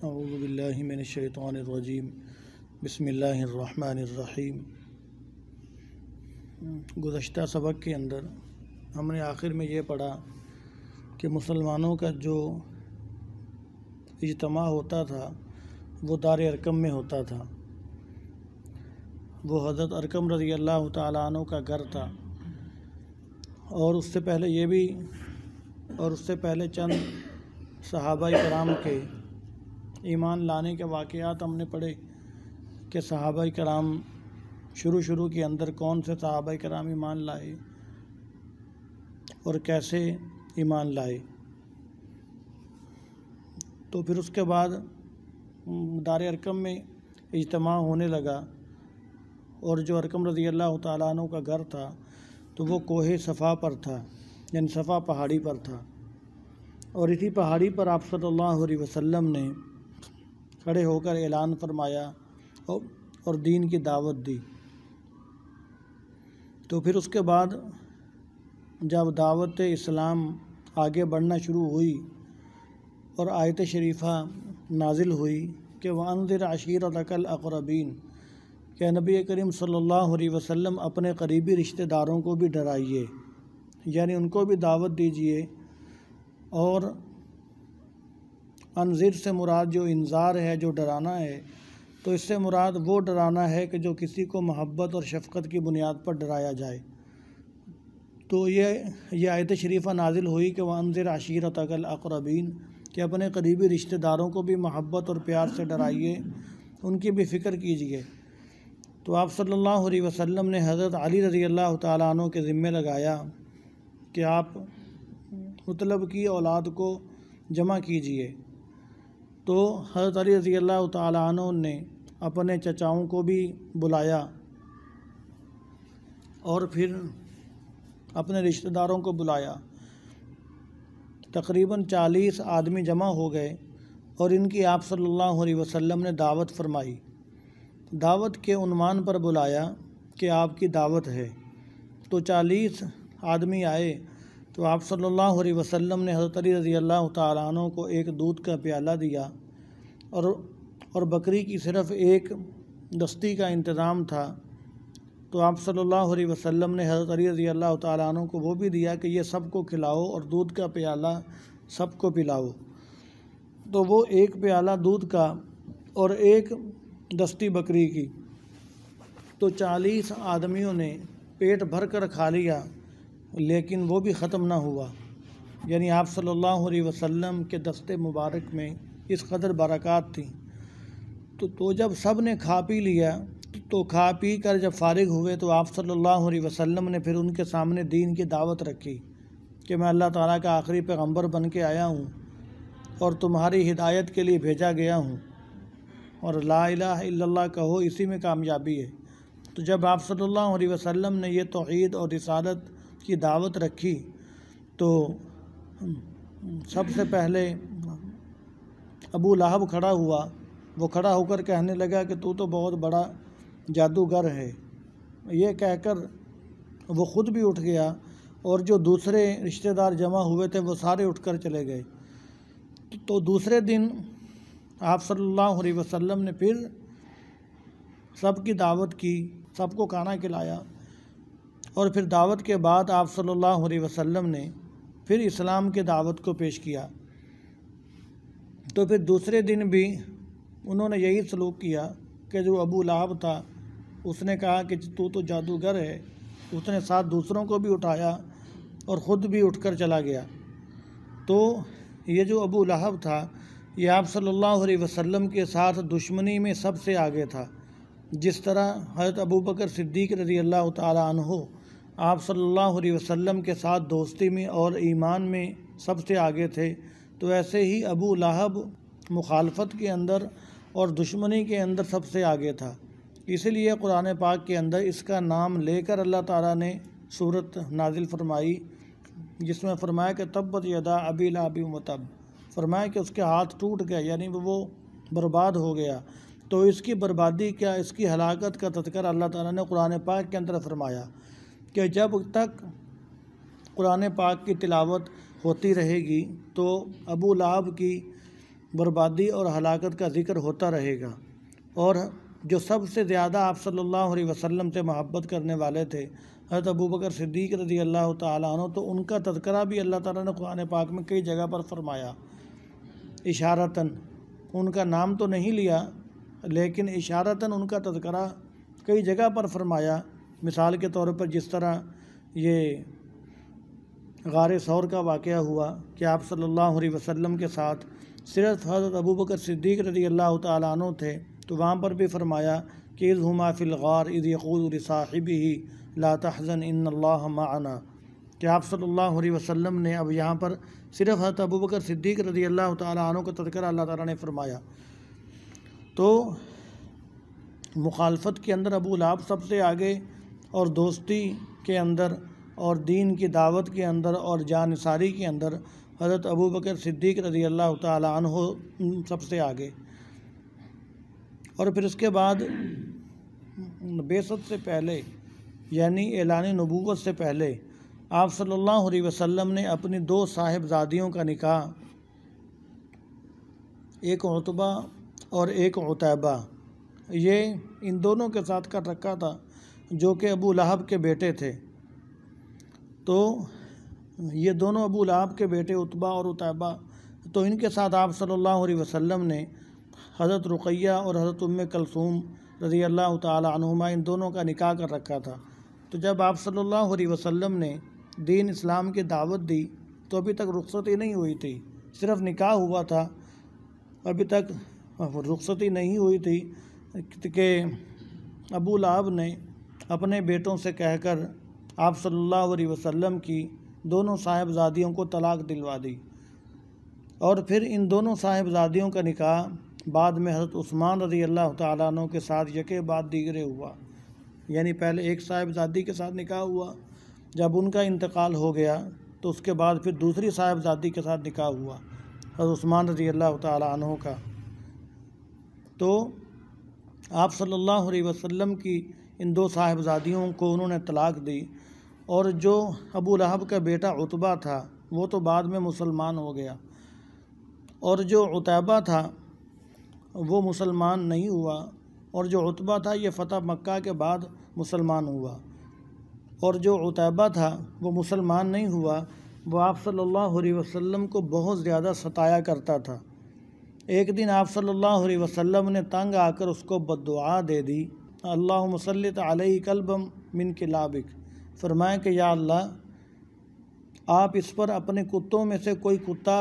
अज़बिल्लिमिनशैतरजीम बसमीम गुज्त सबक के अंदर हमने आखिर में ये पढ़ा कि मुसलमानों का जो इजतमा होता था वो दार अरकम में होता था वो हज़रत अरकम रज़ी अल्लाह तनों का घर था और उससे पहले ये भी और उससे पहले चंद सहाबा कराम के ईमान लाने के वाक़ात हमने पढ़े कि सहाबा कराम शुरू शुरू के अंदर कौन से सहाबा कराम ईमान लाए और कैसे ईमान लाए तो फिर उसके बाद दार अरकम में इजतम होने लगा और जो अरकम रज़ी अल्लाह तु का घर था तो वो कोहे सफ़ा पर था यानी सफ़ा पहाड़ी पर था और इसी पहाड़ी पर आप सल्लल्लाहु अलैहि वसल्लम ने खड़े होकर ऐलान फरमाया और दीन की दावत दी तो फिर उसके बाद जब दावत इस्लाम आगे बढ़ना शुरू हुई और आयत शरीफा नाजिल हुई कि वनदिर आशीर अकल अकरबीन के नबी करीम सल्लल्लाहु अलैहि वसल्लम अपने करीबी रिश्तेदारों को भी डराइए यानी उनको भी दावत दीजिए और अनज़िर से मुराद जो इंजार है जो डराना है तो इससे मुराद वो डराना है कि जो किसी को महब्बत और शफ़क़त की बुनियाद पर डराया जाए तो ये ये आयत शरीफ़ा नाजिल हुई कि वह अनज़िर आशीरत तकल अकरबीन कि अपने करीबी रिश्तेदारों को भी महब्बत और प्यार से डराइए उनकी भी फ़िक्र कीजिए तो आप सल्लल्लाहु अलैहि वसल्लम ने हज़रत अली रज़ी अल्लाह तु के ज़िम्मे लगाया कि आप मतलब की औलाद को जमा कीजिए तो हज़रत अली रज़ी अल्लाह तु ने अपने चचाओं को भी बुलाया और फिर अपने रिश्तेदारों को बुलाया तकरीबन चालीस आदमी जमा हो गए और इनकी आप सल्लल्लाहु अलैहि वसल्लम ने दावत फरमाई दावत के उनमान पर बुलाया कि आपकी दावत है तो चालीस आदमी आए तो आप सल्लल्लाहु अलैहि वसल्लम ने हज़रत अली रज़ी अल्लाह तु को एक दूध का प्याला दिया और और बकरी की सिर्फ़ एक दस्ती का इंतज़ाम था तो आप सल्लल्लाहु अलैहि वसल्लम ने हज़रत अली रज़ी अल्लाह तु को वो भी दिया कि ये सबको खिलाओ और दूध का प्याला सबको पिलाओ तो वो एक प्याला दूध का और एक दस्ती बकरी की तो चालीस आदमियों ने पेट भर कर खा लिया लेकिन वो भी ख़त्म ना हुआ यानी आप सल्लल्लाहु अलैहि वसल्लम के दस्ते मुबारक में इस कदर बरक़ात थी तो तो जब सब ने खा पी लिया तो, खा पी कर जब फारिग हुए तो आप सल्लल्लाहु अलैहि वसल्लम ने फिर उनके सामने दीन की दावत रखी कि मैं अल्लाह ताला का आखिरी पैगम्बर बन के आया हूँ और तुम्हारी हिदायत के लिए भेजा गया हूँ और ला इल्लल्लाह कहो इसी में कामयाबी है तो जब आप सल्लल्लाहु अलैहि वसल्लम ने यह तोहद और रिसालत की दावत रखी तो सबसे पहले अबू लाहब खड़ा हुआ वो खड़ा होकर कहने लगा कि तू तो बहुत बड़ा जादूगर है ये कहकर वो ख़ुद भी उठ गया और जो दूसरे रिश्तेदार जमा हुए थे वो सारे उठकर चले गए तो दूसरे दिन आप सल्लल्लाहु अलैहि वसल्लम ने फिर सबकी दावत की सबको खाना खिलाया और फिर दावत के बाद आप सल्लल्लाहु अलैहि वसल्लम ने फिर इस्लाम के दावत को पेश किया तो फिर दूसरे दिन भी उन्होंने यही सलूक किया कि जो अबू लाभ था उसने कहा कि तू तो जादूगर है उसने साथ दूसरों को भी उठाया और ख़ुद भी उठकर चला गया तो ये जो अबू लहब था ये आप सल्लल्लाहु अलैहि वसल्लम के साथ दुश्मनी में सबसे आगे था जिस तरह हज़रत अबू बकर सिद्दीक रज़ी अल्लाह तहो आप सल्लल्लाहु अलैहि वसल्लम के साथ दोस्ती में और ईमान में सबसे आगे थे तो ऐसे ही अबू लाहब मुखालफत के अंदर और दुश्मनी के अंदर सबसे आगे था इसलिए कुरान पाक के अंदर इसका नाम लेकर अल्लाह ताला ने सूरत नाजिल फरमाई जिसमें फरमाया कि तब्बत यदा अबी लाबी मतब फरमाया कि उसके हाथ टूट गए यानी वो बर्बाद हो गया तो इसकी बर्बादी क्या इसकी हलाकत का तस्कर अल्लाह ताला ने कुरान पाक के अंदर फरमाया कि जब तक कुरान पाक की तिलावत होती रहेगी तो अबू लाभ की बर्बादी और हलाकत का जिक्र होता रहेगा और जो सबसे ज़्यादा आप सल्लल्लाहु अलैहि वसल्लम से मोहब्बत करने वाले थे हज़रत अबू बकर सिद्दीक रजी अल्लाह तु तो उनका तस्करा भी अल्लाह ताला ने कुरान पाक में कई जगह पर फरमाया इशारतन उनका नाम तो नहीं लिया लेकिन इशारतन उनका तस्करा कई जगह पर फरमाया मिसाल के तौर पर जिस तरह ये गार सौर का वाक़ हुआ कि आप सल्लल्लाहु अलैहि वसल्लम के साथ सिर्फ हज़रत अबू बकर सिद्दीक रजी अल्लाह तु थे तो वहाँ पर भी फरमाया कि इज़ हुमा फ़िलगार इज़ यकूद साहिब ही ला तहज़न इन माना कि आप सल्लल्लाहु वसम ने अब यहाँ पर सिर्फ हज़रत अबू बकर सिद्दीक रजी अल्लाह तु का तस्कर अल्लाह ताली ने फरमाया तो मुखालफत के अंदर अबूलाब सबसे आगे और दोस्ती के अंदर और दीन की दावत के अंदर और जानसारी के अंदर हज़रत अबू बकर सिद्दीक रजी अल्लाह हो सबसे आगे और फिर उसके बाद बेसत से पहले यानी एलान नबूत से पहले आप सल्लल्लाहु अलैहि वसल्लम ने अपनी दो साहिबजादियों का निकाह एक उतबा और एक उतैबा ये इन दोनों के साथ कर रखा था जो कि अबू लहब के बेटे थे तो ये दोनों अबू लहब के बेटे उतबा और उतबा तो इनके साथ आप सल्लल्लाहु अलैहि वसल्लम ने हज़रत रुकैया और हज़रत उम कलसूम रज़ी अल्लाह तुमा इन दोनों का निकाह कर रखा था तो जब आप सल्लल्लाहु अलैहि वसल्लम ने दीन इस्लाम की दावत दी तो अभी तक रुखसती नहीं हुई थी सिर्फ निकाह हुआ था अभी तक रुखसती नहीं हुई थी कि अबू लाब ने अपने बेटों से कहकर आप सल्लल्लाहु अलैहि वसल्लम की दोनों साहेबजादियों को तलाक़ दिलवा दी और फिर इन दोनों साहिबजादियों का निकाह बाद में हज़रत उस्मान रजी अल्लाह तु के साथ यके बाद दीगरे हुआ यानी पहले एक साहेबजादी के साथ निकाह हुआ जब उनका इंतकाल हो गया तो उसके बाद फिर दूसरी साहेबजादी के साथ निकाह हुआ हज़रत उस्मान रजी अल्लाह तु का तो आप सल्लल्लाहु अलैहि वसल्लम की इन दो साहिबजादियों को उन्होंने तलाक दी और जो अबू लहब का बेटा उतबा था वो तो बाद में मुसलमान हो गया और जो उतैबा था वो मुसलमान नहीं हुआ और जो उतबा था ये फ़तह मक्का के बाद मुसलमान हुआ और जो उतैबा था वो मुसलमान नहीं हुआ वो आप सल्लल्लाहु अलैहि वसल्लम को बहुत ज़्यादा सताया करता था एक दिन आप सल्लल्लाहु अलैहि वसल्लम ने तंग आकर उसको बद दे दी अल्लाह मसलत आलई कलबम मिन के लाबिक फरमाया कि या अल्लाह आप इस पर अपने कुत्तों में से कोई कुत्ता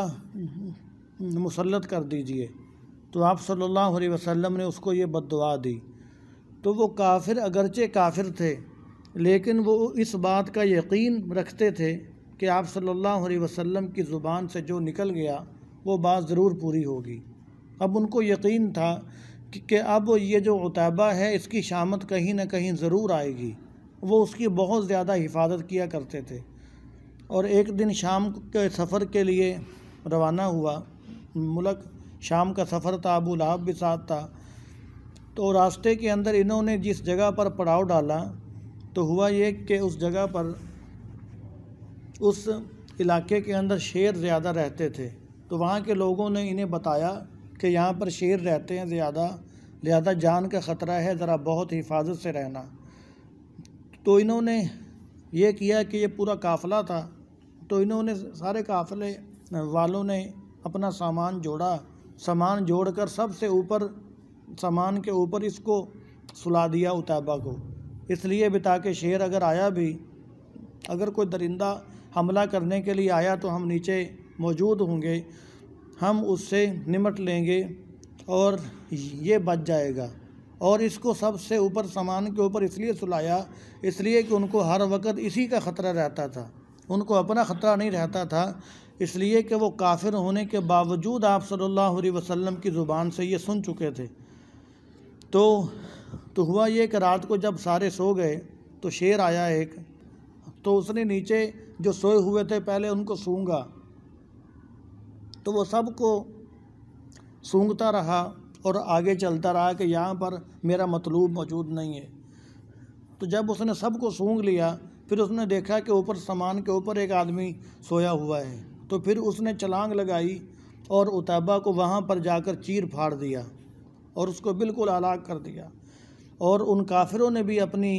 मुसलत कर दीजिए तो आप सल्लल्लाहु अलैहि वसल्लम ने उसको ये बददुआ दी तो वो काफिर अगरचे काफिर थे लेकिन वो इस बात का यकीन रखते थे कि आप सल्लल्लाहु अलैहि वसल्लम की ज़ुबान से जो निकल गया वो बात ज़रूर पूरी होगी अब उनको यकीन था कि अब ये जो उतैबा है इसकी शामत कहीं ना कहीं ज़रूर आएगी वो उसकी बहुत ज़्यादा हिफाजत किया करते थे और एक दिन शाम के सफ़र के लिए रवाना हुआ मुलक शाम का सफ़र था अबू लहाब भी साथ था तो रास्ते के अंदर इन्होंने जिस जगह पर पड़ाव डाला तो हुआ ये कि उस जगह पर उस इलाके के अंदर शेर ज़्यादा रहते थे तो वहाँ के लोगों ने इन्हें बताया कि यहाँ पर शेर रहते हैं ज़्यादा लिहाजा जान का ख़तरा है ज़रा बहुत हिफाजत से रहना तो इन्होंने ये किया कि ये पूरा काफ़िला था तो इन्होंने सारे काफ़िले वालों ने अपना सामान जोड़ा सामान जोड़कर सबसे ऊपर सामान के ऊपर इसको सुला दिया उताबा को इसलिए भी ताकि शेर अगर आया भी अगर कोई दरिंदा हमला करने के लिए आया तो हम नीचे मौजूद होंगे हम उससे निमट लेंगे और ये बच जाएगा और इसको सबसे ऊपर सामान के ऊपर इसलिए सुलाया इसलिए कि उनको हर वक्त इसी का ख़तरा रहता था उनको अपना ख़तरा नहीं रहता था इसलिए कि वो काफिर होने के बावजूद आप सल्लल्लाहु अलैहि वसल्लम की ज़ुबान से ये सुन चुके थे तो तो हुआ ये कि रात को जब सारे सो गए तो शेर आया एक तो उसने नीचे जो सोए हुए थे पहले उनको सूंगा तो वो सबको सूंघता रहा और आगे चलता रहा कि यहाँ पर मेरा मतलूब मौजूद नहीं है तो जब उसने सबको सूंघ लिया फिर उसने देखा कि ऊपर सामान के ऊपर एक आदमी सोया हुआ है तो फिर उसने छलांग लगाई और उताबा को वहाँ पर जाकर चीर फाड़ दिया और उसको बिल्कुल आलाग कर दिया और उन काफिरों ने भी अपनी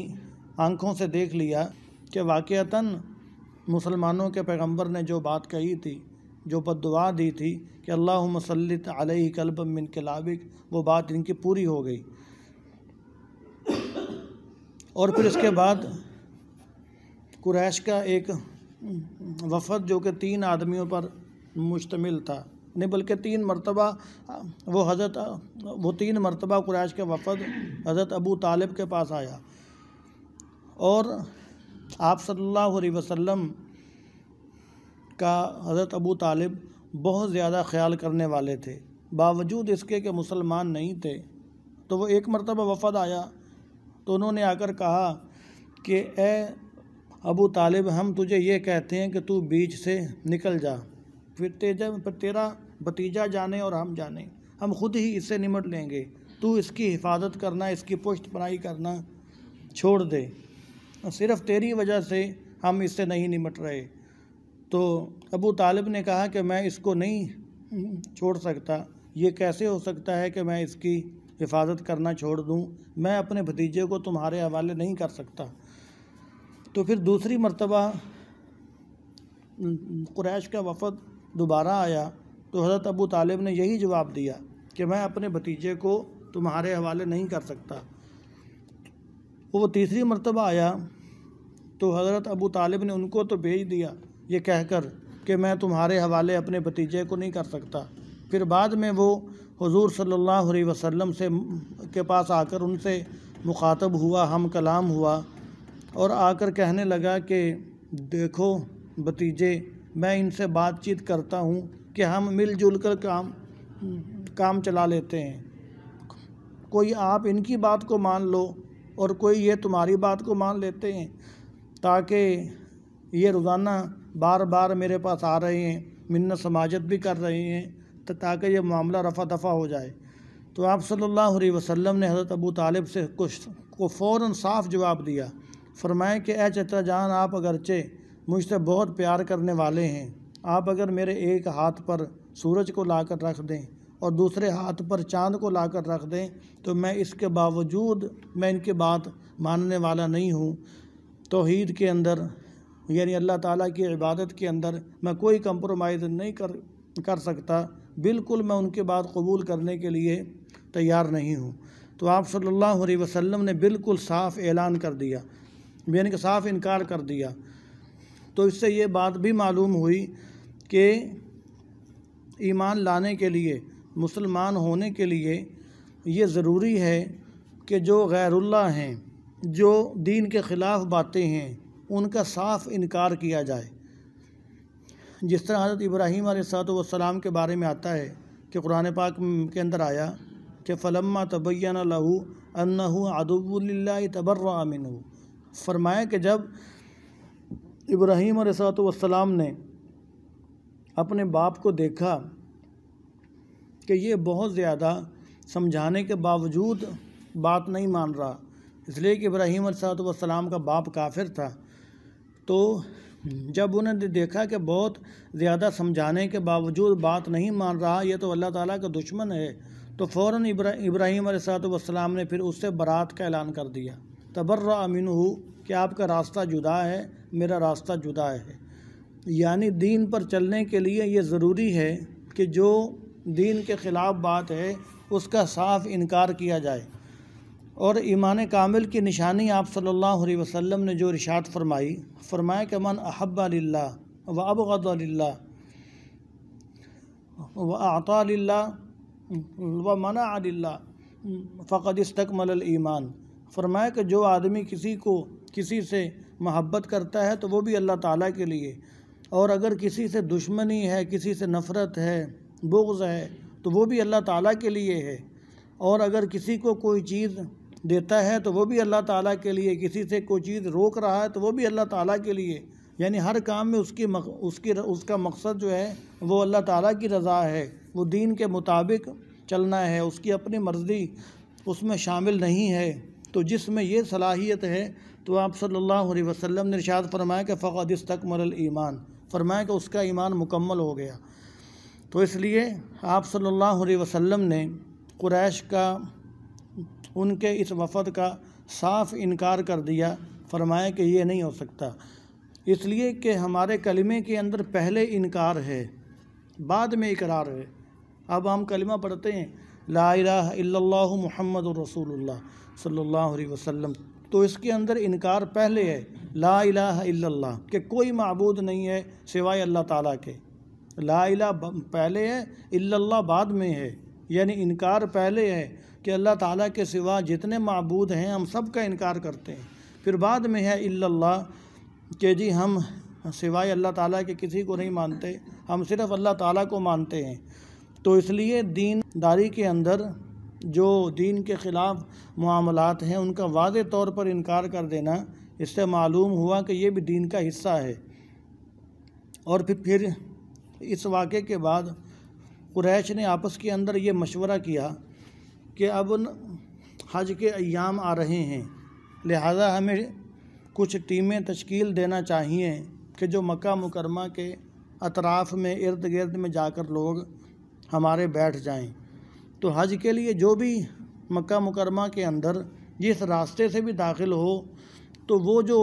आंखों से देख लिया कि वाक़ता मुसलमानों के पैगंबर ने जो बात कही थी जो बद दुआ दी थी कि अल्लाह मसलत अलही कल्ब मिन कलाबिक वो बात इनकी पूरी हो गई और फिर इसके बाद कुरैश का एक वफद जो कि तीन आदमियों पर मुश्तमिल था नहीं बल्कि तीन मरतबा वो हज़रत वो तीन मरतबा कुरैश के वफद हज़रत अबू तालिब के पास आया और आप सल्लल्लाहु अलैहि वसल्लम का हज़रत अबू तालिब बहुत ज़्यादा ख्याल करने वाले थे बावजूद इसके कि मुसलमान नहीं थे तो वो एक मरतबा वफद आया तो उन्होंने आकर कहा कि ए अबू तालिब हम तुझे ये कहते हैं कि तू बीच से निकल जा फिर तेजा फिर तेरा भतीजा जाने और हम जाने हम खुद ही इससे निमट लेंगे तू इसकी हिफाजत करना इसकी पुष्ट पनाई करना छोड़ दे सिर्फ तेरी वजह से हम इससे नहीं निमट रहे तो अबू तालिब ने कहा कि मैं इसको नहीं छोड़ सकता ये कैसे हो सकता है कि मैं इसकी हिफाजत करना छोड़ दूँ मैं अपने भतीजे को तुम्हारे हवाले नहीं कर सकता तो फिर दूसरी मरतबा क्रैश का वफद दोबारा आया तो हज़रत अबू तालिब ने यही जवाब दिया कि मैं अपने भतीजे को तुम्हारे हवाले नहीं कर सकता वो तीसरी मरतबा आया तो हज़रत अबू तालिब ने उनको तो भेज दिया ये कहकर कि मैं तुम्हारे हवाले अपने भतीजे को नहीं कर सकता फिर बाद में वो हुजूर सल्लल्लाहु अलैहि वसल्लम से के पास आकर उनसे मुखातब हुआ हम कलाम हुआ और आकर कहने लगा कि देखो भतीजे मैं इनसे बातचीत करता हूँ कि हम मिलजुल कर काम काम चला लेते हैं कोई आप इनकी बात को मान लो और कोई ये तुम्हारी बात को मान लेते हैं ताकि ये रोज़ाना बार बार मेरे पास आ रहे हैं मिन्न समाजत भी कर रहे हैं तो ताकि ये मामला रफा दफ़ा हो जाए तो आप सल्लल्लाहु अलैहि वसल्लम ने हज़रत अबू तालिब से कुछ को फ़ौर साफ जवाब दिया फरमाएँ कि ए चचा जान आप अगरचे मुझसे बहुत प्यार करने वाले हैं आप अगर मेरे एक हाथ पर सूरज को ला कर रख दें और दूसरे हाथ पर चांद को ला कर रख दें तो मैं इसके बावजूद मैं इनकी बात मानने वाला नहीं हूँ तोहद के अंदर यानी अल्लाह ताला की इबादत के अंदर मैं कोई कम्प्रोमाइज़ नहीं कर कर सकता बिल्कुल मैं उनके बाद कबूल करने के लिए तैयार नहीं हूँ तो आप सल्लल्लाहु अलैहि वसल्लम ने बिल्कुल साफ ऐलान कर दिया यानी कि साफ इनकार कर दिया तो इससे ये बात भी मालूम हुई कि ईमान लाने के लिए मुसलमान होने के लिए ये ज़रूरी है कि जो गैरुल्ला हैं जो दीन के ख़िलाफ़ बातें हैं उनका साफ इनकार किया जाए जिस तरह हज़रत इब्राहीम सलाम के बारे में आता है कि कुरान पाक के अंदर आया कि फ़लम्मा तबैन लहू अन्न अदबुल्ला तबर्रामिन फरमाया कि जब इब्राहीम सलाम ने अपने बाप को देखा कि ये बहुत ज़्यादा समझाने के बावजूद बात नहीं मान रहा इसलिए कि इब्राहीम सलाम का बाप काफिर था तो जब उन्होंने देखा कि बहुत ज़्यादा समझाने के बावजूद बात नहीं मान रहा ये तो अल्लाह ताला का दुश्मन है तो फ़ौर इब्राहीम इब्राहिम सलाम ने फिर उससे बरात का ऐलान कर दिया तबर्र अमीन हो कि आपका रास्ता जुदा है मेरा रास्ता जुदा है यानी दीन पर चलने के लिए ये ज़रूरी है कि जो दीन के ख़िलाफ़ बात है उसका साफ इनकार किया जाए और ईमान कामिल की निशानी आप सल्लल्लाहु अलैहि वसल्लम ने जो रिशात फरमाई फरमाया कि मन अहब लिल्ला व अबगद लिल्ला व व मना लिल्ला फ़कद इस्तकमल ईमान फरमाया कि जो आदमी किसी को किसी से महब्बत करता है तो वो भी अल्लाह ताला के लिए और अगर किसी से दुश्मनी है किसी से नफ़रत है बुग्ज़ है तो वो भी अल्लाह ताला के लिए है और अगर किसी को कोई चीज़ देता है तो वो भी अल्लाह ताला के लिए किसी से कोई चीज़ रोक रहा है तो वो भी अल्लाह ताला के लिए यानी हर काम में उसकी मक, उसकी उसका मकसद जो है वो अल्लाह ताला की रज़ा है वो दीन के मुताबिक चलना है उसकी अपनी मर्ज़ी उसमें शामिल नहीं है तो जिसमें ये सलाहियत है तो आप सल्लल्लाहु अलैहि वसल्लम ने इरशाद फरमाया कि फ़क़द इस्तकमल ईमान फरमाया कि उसका ईमान मुकम्मल हो गया तो इसलिए आप सल्लल्लाहु अलैहि वसल्लम ने कुरैश का उनके इस वफ़द का साफ इनकार कर दिया फरमाया कि ये नहीं हो सकता इसलिए कि हमारे कलमे के अंदर पहले इनकार है बाद में इकरार है अब हम कलमा पढ़ते हैं ला इल्लल्लाहु ला रसूलुल्लाह सल्लल्लाहु अलैहि वसल्लम तो इसके अंदर इनकार पहले है ला इलाह इल्लल्लाह कि कोई मबूद नहीं है सिवाय अल्लाह ताला के ला पहले है इल्लल्लाह बाद में है यानी इनकार पहले है कि अल्लाह ताला के सिवा जितने मबूद हैं हम सब का इनकार करते हैं फिर बाद में है अल्लाह के जी हम सिवाय अल्लाह ताला के किसी को नहीं मानते हम सिर्फ़ अल्लाह ताला को मानते हैं तो इसलिए दीनदारी के अंदर जो दीन के ख़िलाफ़ मामलात हैं उनका वाज तौर पर इनकार कर देना इससे मालूम हुआ कि ये भी दीन का हिस्सा है और फिर फिर इस वाक़े के बाद कुरैश ने आपस के अंदर ये मशवरा किया कि अब हज के अयाम आ रहे हैं लिहाजा हमें कुछ टीमें तश्कील देना चाहिए कि जो मक्का मुकरमा के अतराफ़ में इर्द गिर्द में जाकर लोग हमारे बैठ जाएं तो हज के लिए जो भी मक्का मुकरमा के अंदर जिस रास्ते से भी दाखिल हो तो वो जो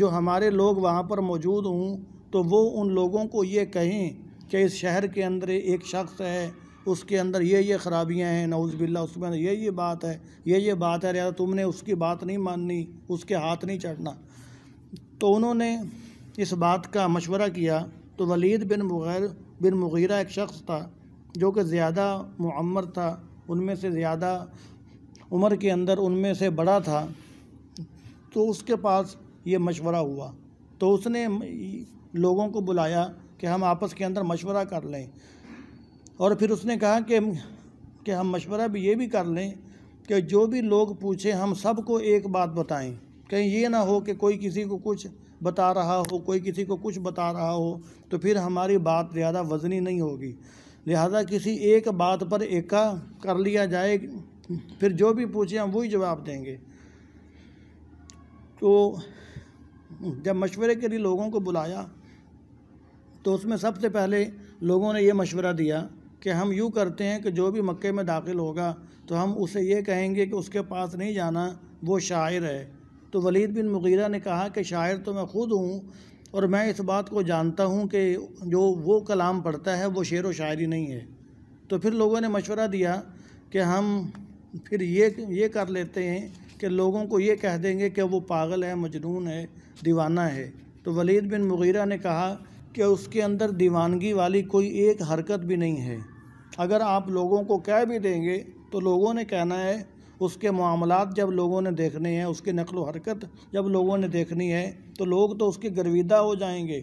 जो हमारे लोग वहाँ पर मौजूद हों तो वो उन लोगों को ये कहें कि इस शहर के अंदर एक शख्स है उसके अंदर ये ये ख़राबियाँ हैं नौज़बिल्ला उसके अंदर ये ये बात है ये ये बात है लिहाजा तुमने उसकी बात नहीं माननी उसके हाथ नहीं चढ़ना तो उन्होंने इस बात का मशवरा किया तो वलीद बिन मुगैर बिन मुगीरा एक शख्स था जो कि ज़्यादा मम्र था उनमें से ज़्यादा उम्र के अंदर उनमें से बड़ा था तो उसके पास ये मशवरा हुआ तो उसने लोगों को बुलाया कि हम आपस के अंदर मशवरा कर लें और फिर उसने कहा कि कि हम मशवरा भी ये भी कर लें कि जो भी लोग पूछें हम सबको एक बात बताएं कहीं ये ना हो कि कोई किसी को कुछ बता रहा हो कोई किसी को कुछ बता रहा हो तो फिर हमारी बात ज़्यादा वजनी नहीं होगी लिहाजा किसी एक बात पर एका कर लिया जाए फिर जो भी पूछे हम वही जवाब देंगे तो जब मशवरे के लिए लोगों को बुलाया तो उसमें सबसे पहले लोगों ने यह मशवरा दिया कि हम यूँ करते हैं कि जो भी मक्के में दाखिल होगा तो हम उसे ये कहेंगे कि उसके पास नहीं जाना वो शायर है तो वलीद बिन मुगीरा ने कहा कि शायर तो मैं ख़ुद हूँ और मैं इस बात को जानता हूँ कि जो वो कलाम पढ़ता है वो शेर व शायरी नहीं है तो फिर लोगों ने मशवरा दिया कि हम फिर ये ये कर लेते हैं कि लोगों को ये कह देंगे कि वो पागल है मजनून है दीवाना है तो वलीद बिन मुगीरा ने कहा कि उसके अंदर दीवानगी वाली कोई एक हरकत भी नहीं है अगर आप लोगों को कह भी देंगे तो लोगों ने कहना है उसके मामला जब लोगों ने देखने हैं उसके नकल हरकत जब लोगों ने देखनी है तो लोग तो उसके गर्विदा हो जाएंगे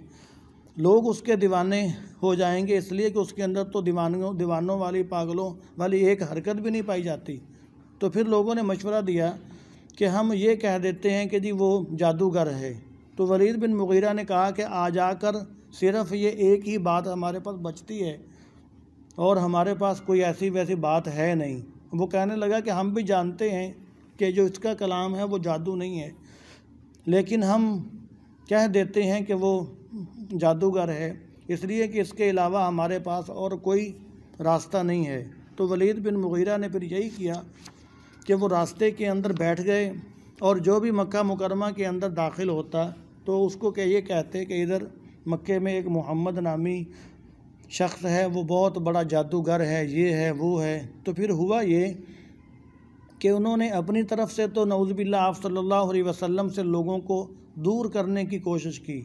लोग उसके दीवाने हो जाएंगे इसलिए कि उसके अंदर तो दीवानों दीवानों वाली पागलों वाली एक हरकत भी नहीं पाई जाती तो फिर लोगों ने मशवरा दिया कि हम ये कह देते हैं कि जी वो जादूगर है तो वलीद बिन मुगीरा ने कहा कि आ जाकर सिर्फ ये एक ही बात हमारे पास बचती है और हमारे पास कोई ऐसी वैसी बात है नहीं वो कहने लगा कि हम भी जानते हैं कि जो इसका कलाम है वो जादू नहीं है लेकिन हम कह देते हैं कि वो जादूगर है इसलिए कि इसके अलावा हमारे पास और कोई रास्ता नहीं है तो वलीद बिन मुगीरा ने फिर यही किया कि वो रास्ते के अंदर बैठ गए और जो भी मक्का मुकरमा के अंदर दाखिल होता तो उसको कह ये कहते कि इधर मक्के में एक मोहम्मद नामी शख्स है वो बहुत बड़ा जादूगर है ये है वो है तो फिर हुआ ये कि उन्होंने अपनी तरफ से तो नवज़बिल्ला आप सल्लल्लाहु अलैहि वसल्लम से लोगों को दूर करने की कोशिश की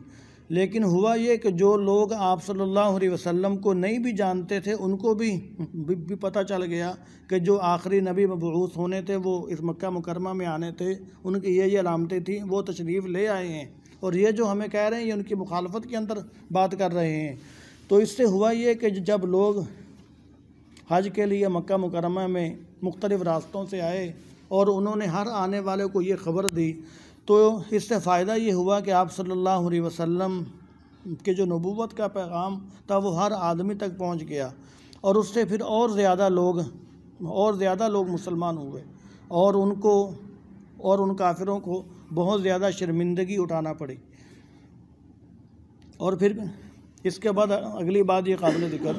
लेकिन हुआ ये कि जो लोग आप सल्लल्लाहु अलैहि वसल्लम को नहीं भी जानते थे उनको भी भी, भी पता चल गया कि जो आखिरी नबी मबूस होने थे वो इस मक्का मुकरमा में आने थे उनकी ये ये अलामतें थी वो तशरीफ़ ले आए हैं और ये जो हमें कह रहे हैं ये उनकी मुखालफत के अंदर बात कर रहे हैं तो इससे हुआ ये कि जब लोग हज के लिए मक्का मुकरमा में मुख्तलिफ़ रास्तों से आए और उन्होंने हर आने वाले को ये खबर दी तो इससे फ़ायदा ये हुआ कि आप सल्लल्लाहु अलैहि वसल्लम के जो नबूवत का पैगाम था वो हर आदमी तक पहुँच गया और उससे फिर और ज़्यादा लोग और ज़्यादा लोग मुसलमान हुए और उनको और उन काफिरों को बहुत ज़्यादा शर्मिंदगी उठाना पड़ी और फिर इसके बाद अगली बात ये काबिल जिक्र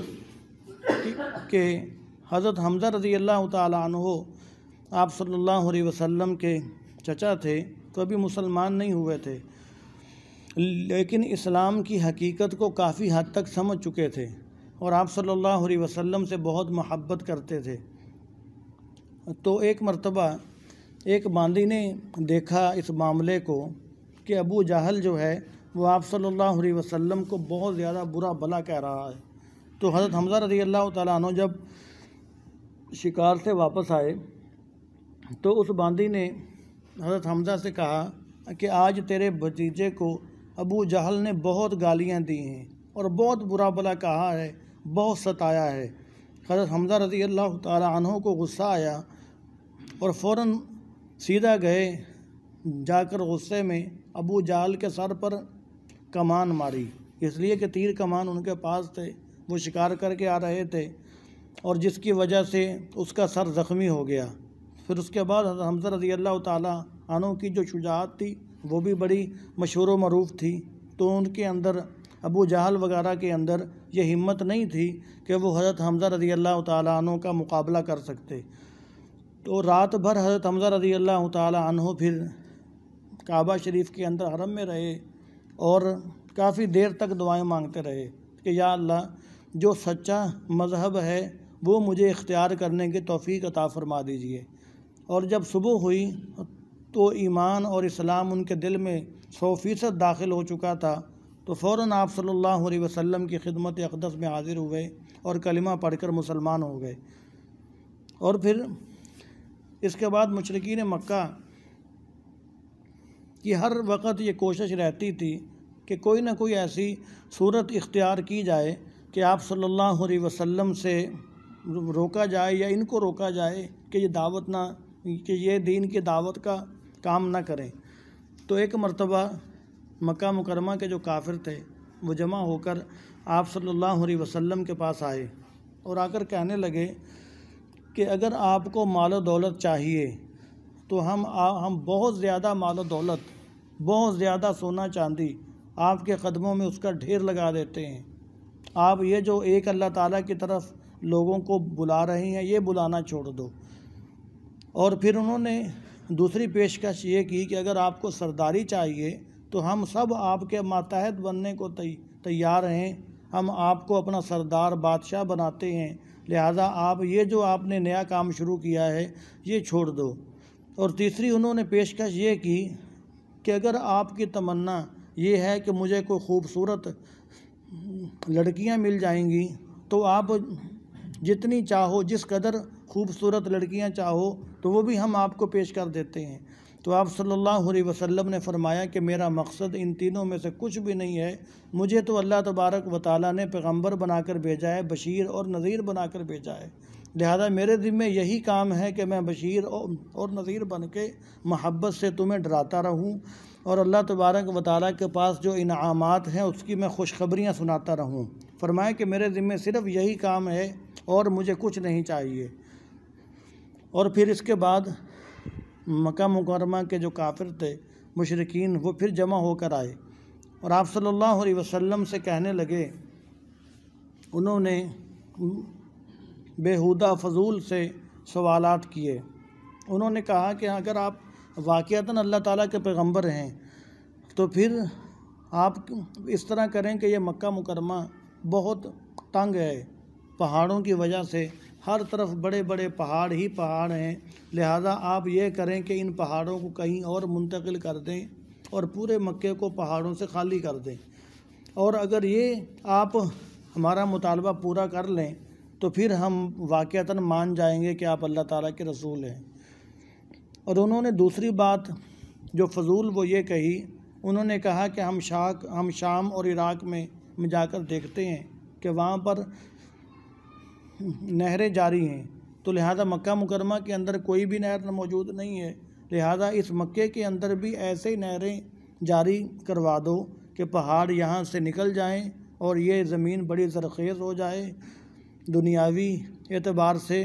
कि हज़रत हमज़ा रज़ी अल्लाह तहो आप सल्लल्लाहु अलैहि वसल्लम के चचा थे तो अभी मुसलमान नहीं हुए थे लेकिन इस्लाम की हकीकत को काफ़ी हद तक समझ चुके थे और आप सल्लल्लाहु अलैहि वसल्लम से बहुत मोहब्बत करते थे तो एक मर्तबा एक मांदी ने देखा इस मामले को कि अबू जहल जो है वो आप सल्लल्लाहु अलैहि वसल्लम को बहुत ज़्यादा बुरा भला कह रहा है तो हज़रत हमजा रजी अल्लाह तु जब शिकार से वापस आए तो उस बांदी ने हज़रत हमजा से कहा कि आज तेरे भतीजे को अबू जहल ने बहुत गालियाँ दी हैं और बहुत बुरा भला कहा है बहुत सताया है हज़रत हमजा रजी अल्लाह तु को गुस्सा आया और फ़ौर सीधा गए जाकर गुस्से में अबू जाल के सर पर कमान मारी इसलिए कि तीर कमान उनके पास थे वो शिकार करके आ रहे थे और जिसकी वजह से उसका सर ज़ख्मी हो गया फिर उसके बाद हमजा रजी अल्लाह तनों की जो शुजात थी वो भी बड़ी मशहूर व मरूफ थी तो उनके अंदर अबू जहल वगैरह के अंदर ये हिम्मत नहीं थी कि वो हज़रत हमजा रजी अल्लाह तनों का मुकाबला कर सकते तो रात भर हज़रत हमज़ा रजी अल्लाह तहों फिर काबा शरीफ के अंदर हरम में रहे और काफ़ी देर तक दुआएं मांगते रहे कि या अल्लाह जो सच्चा मज़हब है वो मुझे इख्तियार करने की तोफ़ी अता फ़रमा दीजिए और जब सुबह हुई तो ईमान और इस्लाम उनके दिल में सौ फ़ीसद दाखिल हो चुका था तो फ़ौर आप सल्ला वसम की खिदमत अकदस में हाज़िर हुए और कलिमा पढ़कर मुसलमान हो गए और फिर इसके बाद मशरकिन मक्का की हर वक्त ये कोशिश रहती थी कि कोई ना कोई ऐसी सूरत इख्तियार की जाए कि आप सल्लल्लाहु अलैहि वसल्लम से रोका जाए या इनको रोका जाए कि ये दावत ना कि ये दीन की दावत का काम ना करें तो एक मरतबा मक्का मुकरमा के जो काफिर थे वो जमा होकर आप सल्लल्लाहु अलैहि वसल्लम के पास आए और आकर कहने लगे कि अगर आपको माल दौलत चाहिए तो हम आ, हम बहुत ज़्यादा माल दौलत बहुत ज़्यादा सोना चांदी आपके कदमों में उसका ढेर लगा देते हैं आप ये जो एक अल्लाह ताला की तरफ लोगों को बुला रही हैं ये बुलाना छोड़ दो और फिर उन्होंने दूसरी पेशकश ये की कि अगर आपको सरदारी चाहिए तो हम सब आपके मातहत बनने को तैयार हैं हम आपको अपना सरदार बादशाह बनाते हैं लिहाजा आप ये जो आपने नया काम शुरू किया है ये छोड़ दो और तीसरी उन्होंने पेशकश ये की कि अगर आपकी तमन्ना ये है कि मुझे कोई ख़ूबसूरत लड़कियां मिल जाएंगी तो आप जितनी चाहो जिस कदर खूबसूरत लड़कियां चाहो तो वो भी हम आपको पेश कर देते हैं तो आप सल्लल्लाहु अलैहि वसल्लम ने फरमाया कि मेरा मकसद इन तीनों में से कुछ भी नहीं है मुझे तो अल्लाह तबारक व ने पैगम्बर बनाकर भेजा है बशीर और नज़ीर बनाकर भेजा है लिहाजा मेरे ज़िम्मे यही काम है कि मैं बशीर और नज़ीर बन के महब्बत से तुम्हें डराता रहूँ और अल्लाह तबारक व के पास जो इनामात हैं उसकी मैं खुशखबरियाँ सुनाता रहूँ फरमाया कि मेरे ज़िम्मे सिर्फ यही काम है और मुझे कुछ नहीं चाहिए और फिर इसके बाद मक्का मुकरमा के जो काफिर थे मुशरकिन वो फिर जमा होकर आए और आप सल्लल्लाहु अलैहि वसल्लम से कहने लगे उन्होंने बेहुदा फजूल से सवाल किए उन्होंने कहा कि अगर आप वाक़ता अल्लाह ताला के पैगंबर हैं तो फिर आप इस तरह करें कि यह मक्का मुकरमा बहुत तंग है पहाड़ों की वजह से हर तरफ बड़े बड़े पहाड़ ही पहाड़ हैं लिहाजा आप ये करें कि इन पहाड़ों को कहीं और मुंतकिल कर दें और पूरे मक्के को पहाड़ों से खाली कर दें और अगर ये आप हमारा मुतालबा पूरा कर लें तो फिर हम वाक़ता मान जाएंगे कि आप अल्लाह ताला के रसूल हैं और उन्होंने दूसरी बात जो फजूल वो ये कही उन्होंने कहा कि हम शाख हम शाम और इराक़ में जाकर देखते हैं कि वहाँ पर नहरें जारी हैं तो लिहाजा मक्का मुकरमा के अंदर कोई भी नहर मौजूद नहीं है लिहाजा इस मक्के के अंदर भी ऐसे ही नहरें जारी करवा दो कि पहाड़ यहाँ से निकल जाएं और ये ज़मीन बड़ी जरखेज़ हो जाए दुनियावी एतबार से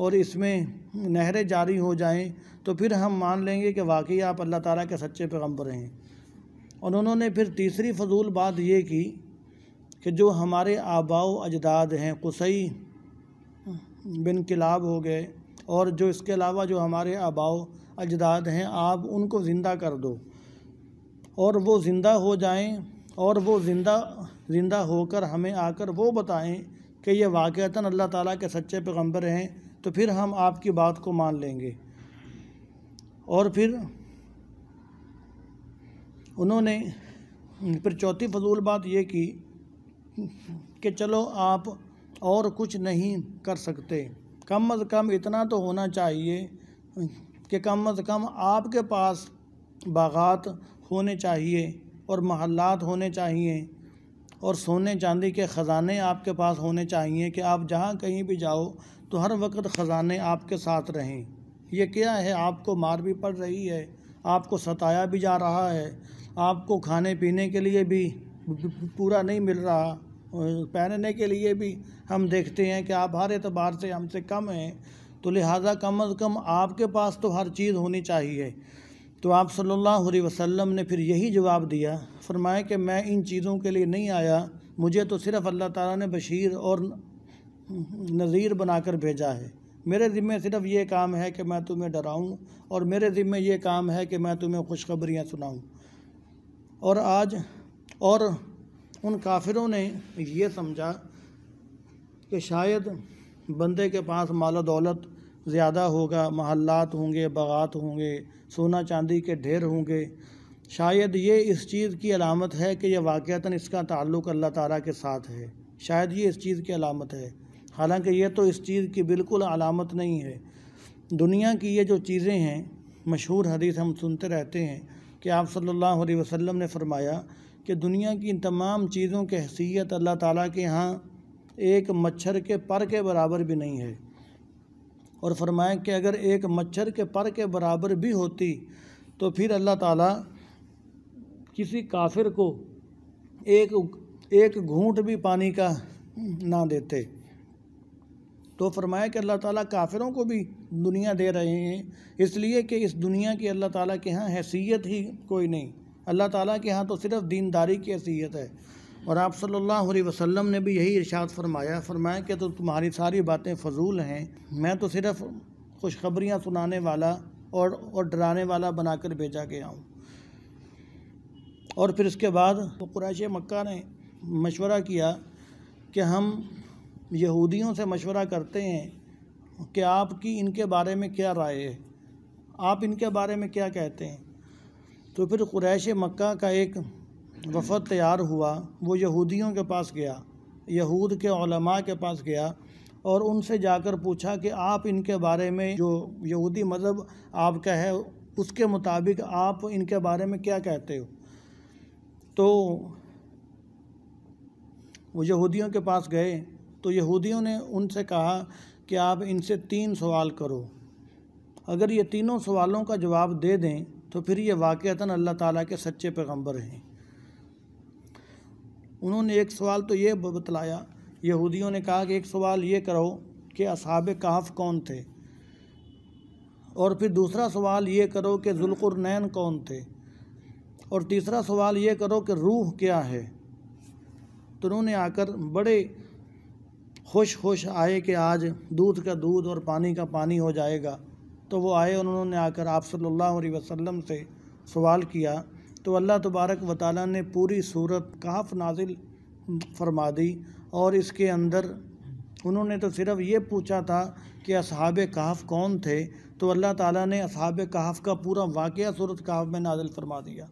और इसमें नहरें जारी हो जाएं तो फिर हम मान लेंगे कि वाकई आप अल्लाह ताला के सच्चे पैगम्बर हैं और उन्होंने फिर तीसरी फजूल बात ये की कि जो हमारे आबाओ अजदाद हैं कुसई बिनकलाब हो गए और जो इसके अलावा जो हमारे आबाओ अजदाद हैं आप उनको ज़िंदा कर दो और वो ज़िंदा हो जाएं और वो ज़िंदा ज़िंदा होकर हमें आकर वो बताएं कि ये वाक़ता अल्लाह ताला के सच्चे पैगंबर हैं तो फिर हम आपकी बात को मान लेंगे और फिर उन्होंने फिर चौथी फजूल बात ये की कि चलो आप और कुछ नहीं कर सकते कम अज़ कम इतना तो होना चाहिए कि कम अज़ कम आपके पास बागात होने चाहिए और महल्लात होने चाहिए और सोने चांदी के ख़ज़ाने आपके पास होने चाहिए कि आप जहाँ कहीं भी जाओ तो हर वक्त ख़ज़ाने आपके साथ रहें यह क्या है आपको मार भी पड़ रही है आपको सताया भी जा रहा है आपको खाने पीने के लिए भी पूरा नहीं मिल रहा पहनने के लिए भी हम देखते हैं कि आप हर एतबार से हमसे कम हैं तो लिहाजा कम अज़ कम आपके पास तो हर चीज़ होनी चाहिए तो आप सल्लल्लाहु अलैहि वसल्लम ने फिर यही जवाब दिया फरमाया कि मैं इन चीज़ों के लिए नहीं आया मुझे तो सिर्फ़ अल्लाह ताला ने बशीर और नज़ीर बनाकर भेजा है मेरे ज़िम्मे सिर्फ़ ये काम है कि मैं तुम्हें डराऊं और मेरे ज़िम्मे ये काम है कि मैं तुम्हें खुशखबरियाँ सुनाऊँ और आज और उन काफिरों ने यह समझा कि शायद बंदे के पास माल दौलत ज़्यादा होगा महल्लात होंगे बगात होंगे सोना चांदी के ढेर होंगे शायद ये इस चीज़ की अलामत है कि यह वाक़ता इसका ताल्लुक़ अल्लाह ताला के साथ है शायद ये इस चीज़ की अलामत है हालांकि ये तो इस चीज़ की बिल्कुल अलामत नहीं है दुनिया की ये जो चीज़ें हैं मशहूर हदीस हम सुनते रहते हैं कि आप सल्ला वसम ने फरमाया कि दुनिया की इन तमाम चीज़ों की हैसियत अल्लाह ताला के यहाँ एक मच्छर के पर के बराबर भी नहीं है और फरमाया कि अगर एक मच्छर के पर के बराबर भी होती तो फिर अल्लाह ताला किसी काफिर को एक एक घूंट भी पानी का ना देते तो फरमाया कि अल्लाह ताला काफिरों को भी दुनिया दे रहे हैं इसलिए कि इस दुनिया की अल्लाह ताला के यहाँ हैसियत ही कोई नहीं अल्लाह ताला के यहाँ तो सिर्फ दीनदारी की हैसीत है और आप सल्लल्लाहु अलैहि वसल्लम ने भी यही इरशाद फरमाया फरमाया कि तो तुम्हारी सारी बातें फजूल हैं मैं तो सिर्फ़ खुशखबरियाँ सुनाने वाला और और डराने वाला बनाकर भेजा गया हूँ और फिर इसके बाद तो कुरैश मक्का ने मशवरा किया कि हम यहूदियों से मशवरा करते हैं कि आपकी इनके बारे में क्या राय है आप इनके बारे में क्या कहते हैं तो फिर क्रैश मक्का का एक वफद तैयार हुआ वो यहूदियों के पास गया यहूद के के पास गया और उनसे जाकर पूछा कि आप इनके बारे में जो यहूदी मज़हब आपका है उसके मुताबिक आप इनके बारे में क्या कहते हो तो वो यहूदियों के पास गए तो यहूदियों ने उनसे कहा कि आप इनसे तीन सवाल करो अगर ये तीनों सवालों का जवाब दे दें तो फिर ये वाक़ता अल्लाह ताला के सच्चे पैगंबर हैं उन्होंने एक सवाल तो ये बतलाया यहूदियों ने कहा कि एक सवाल ये करो कि असहाब कहाफ़ कौन थे और फिर दूसरा सवाल ये करो कि नैन कौन थे और तीसरा सवाल ये करो कि रूह क्या है तो उन्होंने आकर बड़े खुश खुश आए कि आज दूध का दूध और पानी का पानी हो जाएगा तो वो आए उन्होंने आकर आप सल्लल्लाहु अलैहि वसल्लम से सवाल किया तो अल्लाह तबारक व ने पूरी सूरत काफ नाजिल फरमा दी और इसके अंदर उन्होंने तो सिर्फ ये पूछा था कि असहाब कहफ़ कौन थे तो अल्लाह ताला ने असहाब कहफ़ का पूरा वाक़ सूरत कहफ़ में नाजिल फरमा दिया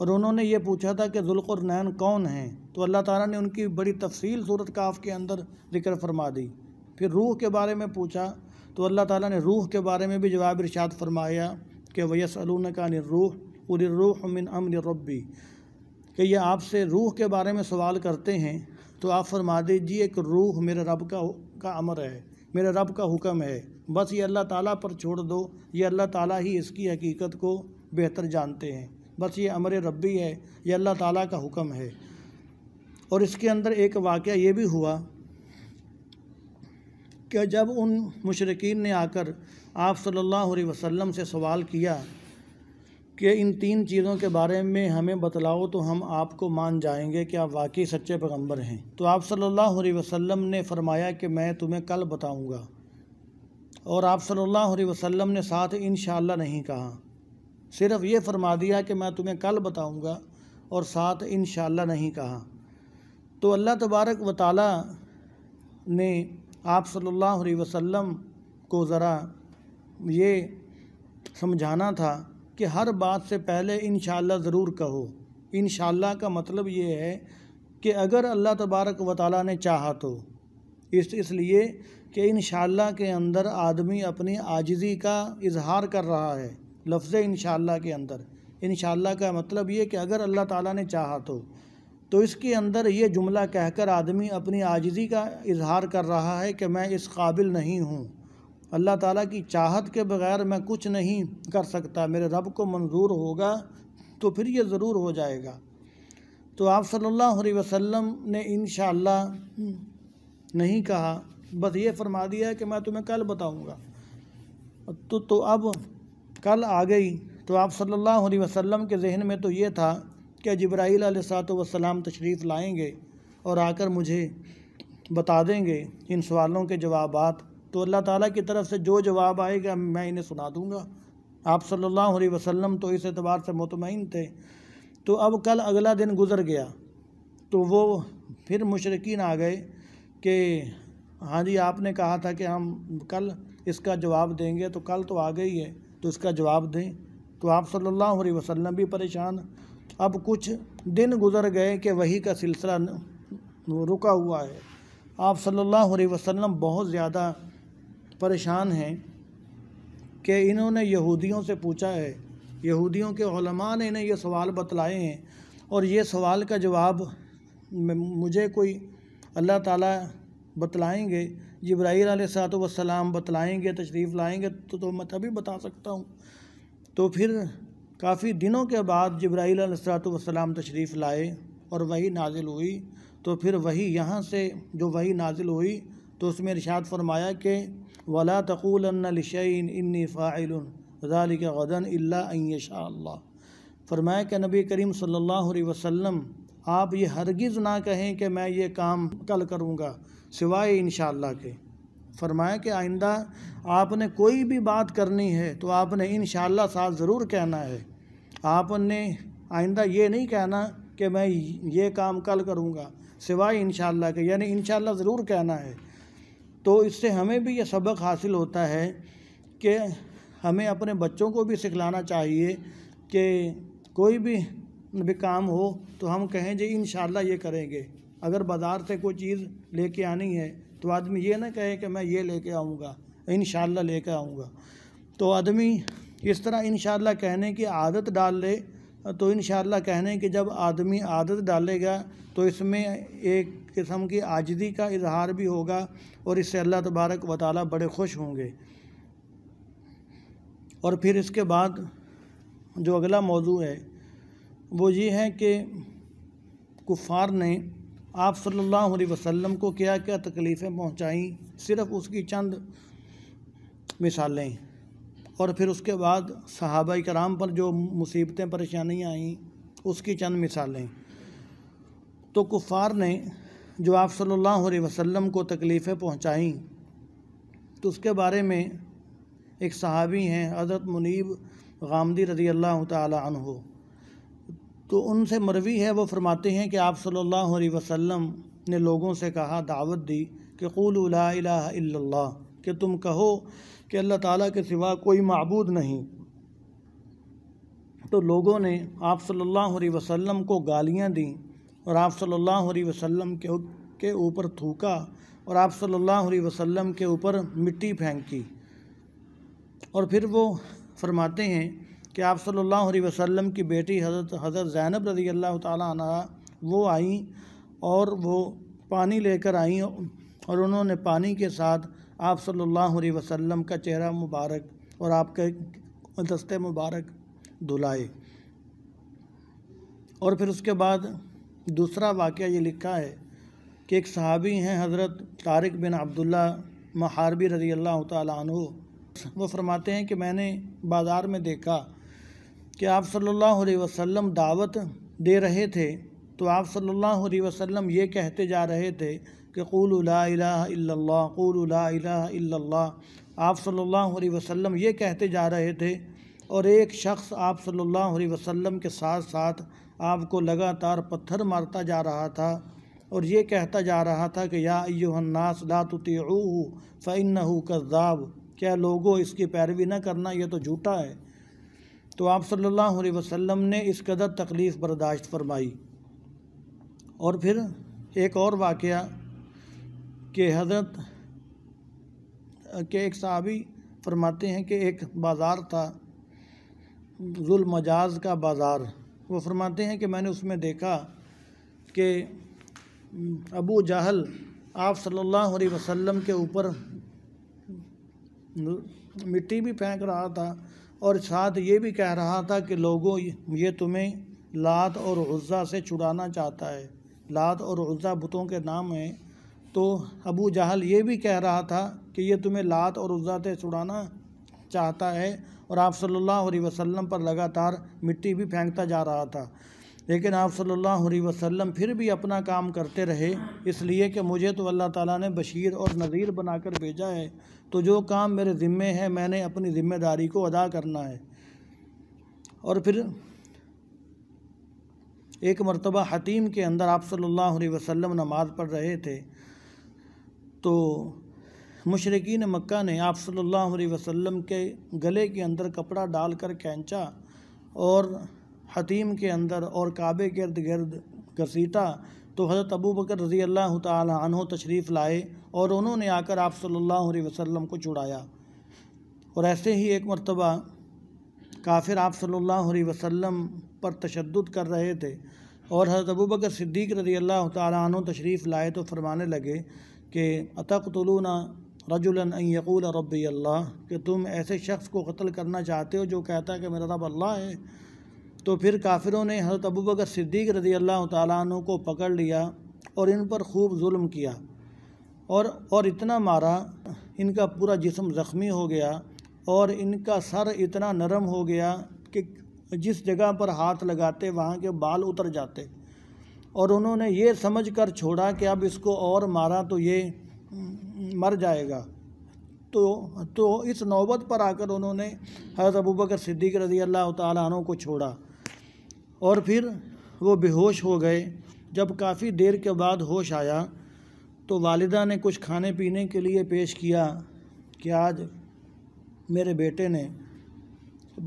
और उन्होंने ये पूछा था कि जुल्क़ुरनैन कौन हैं तो अल्लाह ताला ने उनकी बड़ी तफसील सूरत कहफ़ के अंदर जिक्र फरमा दी फिर रूह के बारे में पूछा तो अल्लाह ताला ने रूह के बारे में भी जवाब इरशाद फरमाया कि वयसलून का रूह पूरी रूह मिन अमन रबी कि ये आपसे रूह के बारे में सवाल करते हैं तो आप फरमा दीजिए एक रूह मेरे रब का का अमर है मेरे रब का हुक्म है बस ये अल्लाह ताला पर छोड़ दो ये अल्लाह ताला ही इसकी हकीकत को बेहतर जानते हैं बस ये अमर रबी है ये अल्लाह ताला का हुक्म है और इसके अंदर एक वाक़ ये भी हुआ कि जब उन मुशरकिन ने आकर आप सल्लल्लाहु अलैहि वसल्लम से सवाल किया कि इन तीन चीज़ों के बारे में हमें बतलाओ तो हम आपको मान जाएंगे कि आप वाकई सच्चे पैगंबर हैं तो आप सल्लल्लाहु अलैहि वसल्लम ने फरमाया कि मैं तुम्हें कल बताऊंगा और आप सल्लल्लाहु अलैहि वसल्लम ने साथ इन नहीं कहा सिर्फ ये फरमा दिया कि मैं तुम्हें कल बताऊँगा और साथ इन नहीं कहा तो अल्लाह तबारक व ने आप सल्लल्लाहु अलैहि वसल्लम को ज़रा ये समझाना था कि हर बात से पहले इन ज़रूर कहो इन का मतलब ये है कि अगर अल्लाह तबारक व ताली ने चाहा तो इस इसलिए कि इन के अंदर आदमी अपनी आजिज़ी का इजहार कर रहा है लफ्ज़ इन के अंदर इन का मतलब ये कि अगर अल्लाह ताला ने चाहा तो तो इसके अंदर ये जुमला कहकर आदमी अपनी आजिज़ी का इजहार कर रहा है कि मैं इस काबिल नहीं हूँ अल्लाह ताला की चाहत के बगैर मैं कुछ नहीं कर सकता मेरे रब को मंजूर होगा तो फिर ये ज़रूर हो जाएगा तो आप सल्लल्लाहु अलैहि वसल्लम ने इन नहीं कहा बस ये फरमा दिया कि मैं तुम्हें कल बताऊँगा तो तो अब कल आ गई तो आप सल्लल्लाहु अलैहि वसल्लम के जहन में तो ये था क्या जब्राईल वसलाम तशरीफ़ लाएंगे और आकर मुझे बता देंगे इन सवालों के जवाब तो अल्लाह ताला की तरफ से जो जवाब आएगा मैं इन्हें सुना दूँगा आप सल्लल्लाहु अलैहि वसल्लम तो इस एतबार से मुतमिन थे तो अब कल अगला दिन गुज़र गया तो वो फिर मुशरकिन आ गए कि हाँ जी आपने कहा था कि हम कल इसका जवाब देंगे तो कल तो आ गई है तो इसका जवाब दें तो आप सल्लल्लाहु अलैहि वसल्लम भी परेशान अब कुछ दिन गुजर गए कि वही का सिलसिला रुका हुआ है आप सल्लल्लाहु अलैहि वसल्लम बहुत ज़्यादा परेशान हैं कि इन्होंने यहूदियों से पूछा है यहूदियों के ओलमा ने इन्हें ये सवाल बतलाए हैं और ये सवाल का जवाब मुझे कोई अल्लाह ताला बतलाएंगे जब्राईल सात वसलाम बतलाएंगे तशरीफ़ लाएंगे तो, तो मैं तभी बता सकता हूँ तो फिर काफ़ी दिनों के बाद जब्राईल वसलाम तशरीफ़ लाए और वही नाजिल हुई तो फिर वही यहाँ से जो वही नाजिल हुई तो उसमें इरशाद फरमाया कि वला तकूलशन इन फ़ाइल के गदन अल्लाशा फरमाया कि नबी करीम सल्लल्लाहु अलैहि वसल्लम आप ये हरगिज़ ना कहें कि मैं ये काम कल करूँगा सिवाए इन के फरमाया कि आइंदा आपने कोई भी बात करनी है तो आपने इन साथ ज़रूर कहना है आपने आइंदा ये नहीं कहना कि मैं ये काम कल करूँगा सिवाय इन के यानी इन ज़रूर कहना है तो इससे हमें भी ये सबक हासिल होता है कि हमें अपने बच्चों को भी सिखलाना चाहिए कि कोई भी भी काम हो तो हम कहें जी इन ये करेंगे अगर बाज़ार से कोई चीज़ लेके आनी है तो आदमी ये ना कहे कि मैं ये लेके आऊँगा इन लेके आऊँगा तो आदमी इस तरह इन कहने की आदत डाल ले तो इन कहने की जब आदमी आदत डालेगा तो इसमें एक किस्म की आजदी का इजहार भी होगा और इससे अल्लाह तबारक व बड़े खुश होंगे और फिर इसके बाद जो अगला मौजू है वो ये है कि कुफ़ार ने आप सल्लल्लाहु अलैहि वसल्लम को क्या क्या तकलीफ़ें पहुंचाईं सिर्फ़ उसकी चंद मिसालें और फिर उसके बाद सहाबा कराम पर जो मुसीबतें परेशानियाँ आईं उसकी चंद मिसालें तो कुफ़ार ने जो आप सल्लल्लाहु अलैहि वसल्लम को तकलीफ़ें पहुँचाईं तो उसके बारे में एक सहाबी हैं हज़रत मुनीब गामदी रज़ी अल्लाह तहो तो उनसे मरवी है वो फरमाते हैं कि आप सल्लल्लाहु अलैहि वसल्लम ने लोगों से कहा दावत दी कि कूल ला कि तुम कहो कि अल्लाह ताला के सिवा कोई मबूद नहीं तो लोगों ने आप सल्लल्लाहु अलैहि वसल्लम को गालियां दी और आप सल्लल्लाहु अलैहि वसल्लम के के ऊपर थूका और आप सल्लल्लाहु अलैहि वसल्लम के ऊपर मिट्टी फेंकी और फिर वो फरमाते हैं कि आप सल्लल्लाहु अलैहि वसल्लम की बेटी हज़रत हज़रत ज़ैनब रज़ी अल्लाह तह वो आई और वो पानी लेकर आई और उन्होंने पानी के साथ आप सल्लल्लाहु अलैहि वसल्लम का चेहरा मुबारक और आपके दस्ते मुबारक धुलाए और फिर उसके बाद दूसरा वाक़ ये लिखा है कि एक सहाबी हैं हज़रत तारिक बिन अब्दुल्ला महारबी रज़ी अल्लाह तु वो फरमाते हैं कि मैंने बाज़ार में देखा कि आप सल्लल्लाहु अलैहि वसल्लम दावत दे रहे थे तो आप सल्लल्लाहु अलैहि वसल्लम ये कहते जा रहे थे कि कूल ला इलाहा कूल ला इलाहा आप सल्लल्लाहु अलैहि वसल्लम ये कहते जा रहे थे और एक शख्स आप सल्लल्लाहु अलैहि वसल्लम के साथ साथ आपको लगातार पत्थर मारता जा रहा था और ये कहता जा रहा था कि या अयोहन्नास लातुतू फ़ैन कज़ाब क्या लोगों इसकी पैरवी न करना यह तो झूठा है तो आप सल्लल्लाहु अलैहि वसल्लम ने इस कदर तकलीफ़ बर्दाश्त फरमाई और फिर एक और वाक़ के हज़रत के एक सहाबी फरमाते हैं कि एक बाज़ार था मजाज़ का बाज़ार वो फरमाते हैं कि मैंने उसमें देखा कि अबू जहल आप सल्लल्लाहु अलैहि वसल्लम के ऊपर मिट्टी भी फेंक रहा था और साथ ये भी कह रहा था कि लोगों ये तुम्हें लात और उज़ा से छुड़ाना चाहता है लात और उज़ा बुतों के नाम हैं तो अबू जहल ये भी कह रहा था कि ये तुम्हें लात और उज़ा से छुड़ाना चाहता है और आप सल्लल्लाहु अलैहि वसल्लम पर लगातार मिट्टी भी फेंकता जा रहा था लेकिन आप सल्लल्लाहु अलैहि वसल्लम फिर भी अपना काम करते रहे इसलिए कि मुझे तो अल्लाह ताला ने बशीर और नज़ीर बनाकर भेजा है तो जो काम मेरे ज़िम्मे है मैंने अपनी ज़िम्मेदारी को अदा करना है और फिर एक मरतबा हतीम के अंदर आप सल्लल्लाहु अलैहि वसल्लम नमाज़ पढ़ रहे थे तो मशरकिन मक्का ने आप सल्लल्लाहु अलैहि वसल्लम के गले के अंदर कपड़ा डाल कर कैंचा और हतीम के अंदर और काबे गर्द गर्द घसीटा तो हज़रत अबू बकर रज़ी अल्लाह तहों तशरीफ़ लाए और उन्होंने आकर आप सल्लल्लाहु अलैहि वसल्लम को छुड़ाया और ऐसे ही एक मरतबा काफिर आप सल्लल्लाहु अलैहि वसल्लम पर तशद कर रहे थे और हज़रत अबू बकर सिद्दीक रज़ी अल्लाह तहों तशरीफ़ लाए तो फरमाने लगे कि अतकतलूना रजुलन यकूल रबी अल्लाह कि तुम ऐसे शख्स को कत्ल करना चाहते हो जो कहता है कि मेरा रब अल्लाह है तो फिर काफिरों ने हज़रत अबू बकर सिद्दीक रज़ी अल्लाह तु को पकड़ लिया और इन पर खूब जुल्म किया और और इतना मारा इनका पूरा जिसम ज़ख्मी हो गया और इनका सर इतना नरम हो गया कि जिस जगह पर हाथ लगाते वहाँ के बाल उतर जाते और उन्होंने ये समझ कर छोड़ा कि अब इसको और मारा तो ये मर जाएगा तो तो इस नौबत पर आकर उन्होंने हज़रत अबू बकर सिद्दीक रज़ी अल्लाह तु को छोड़ा और फिर वो बेहोश हो गए जब काफ़ी देर के बाद होश आया तो वालिदा ने कुछ खाने पीने के लिए पेश किया कि आज मेरे बेटे ने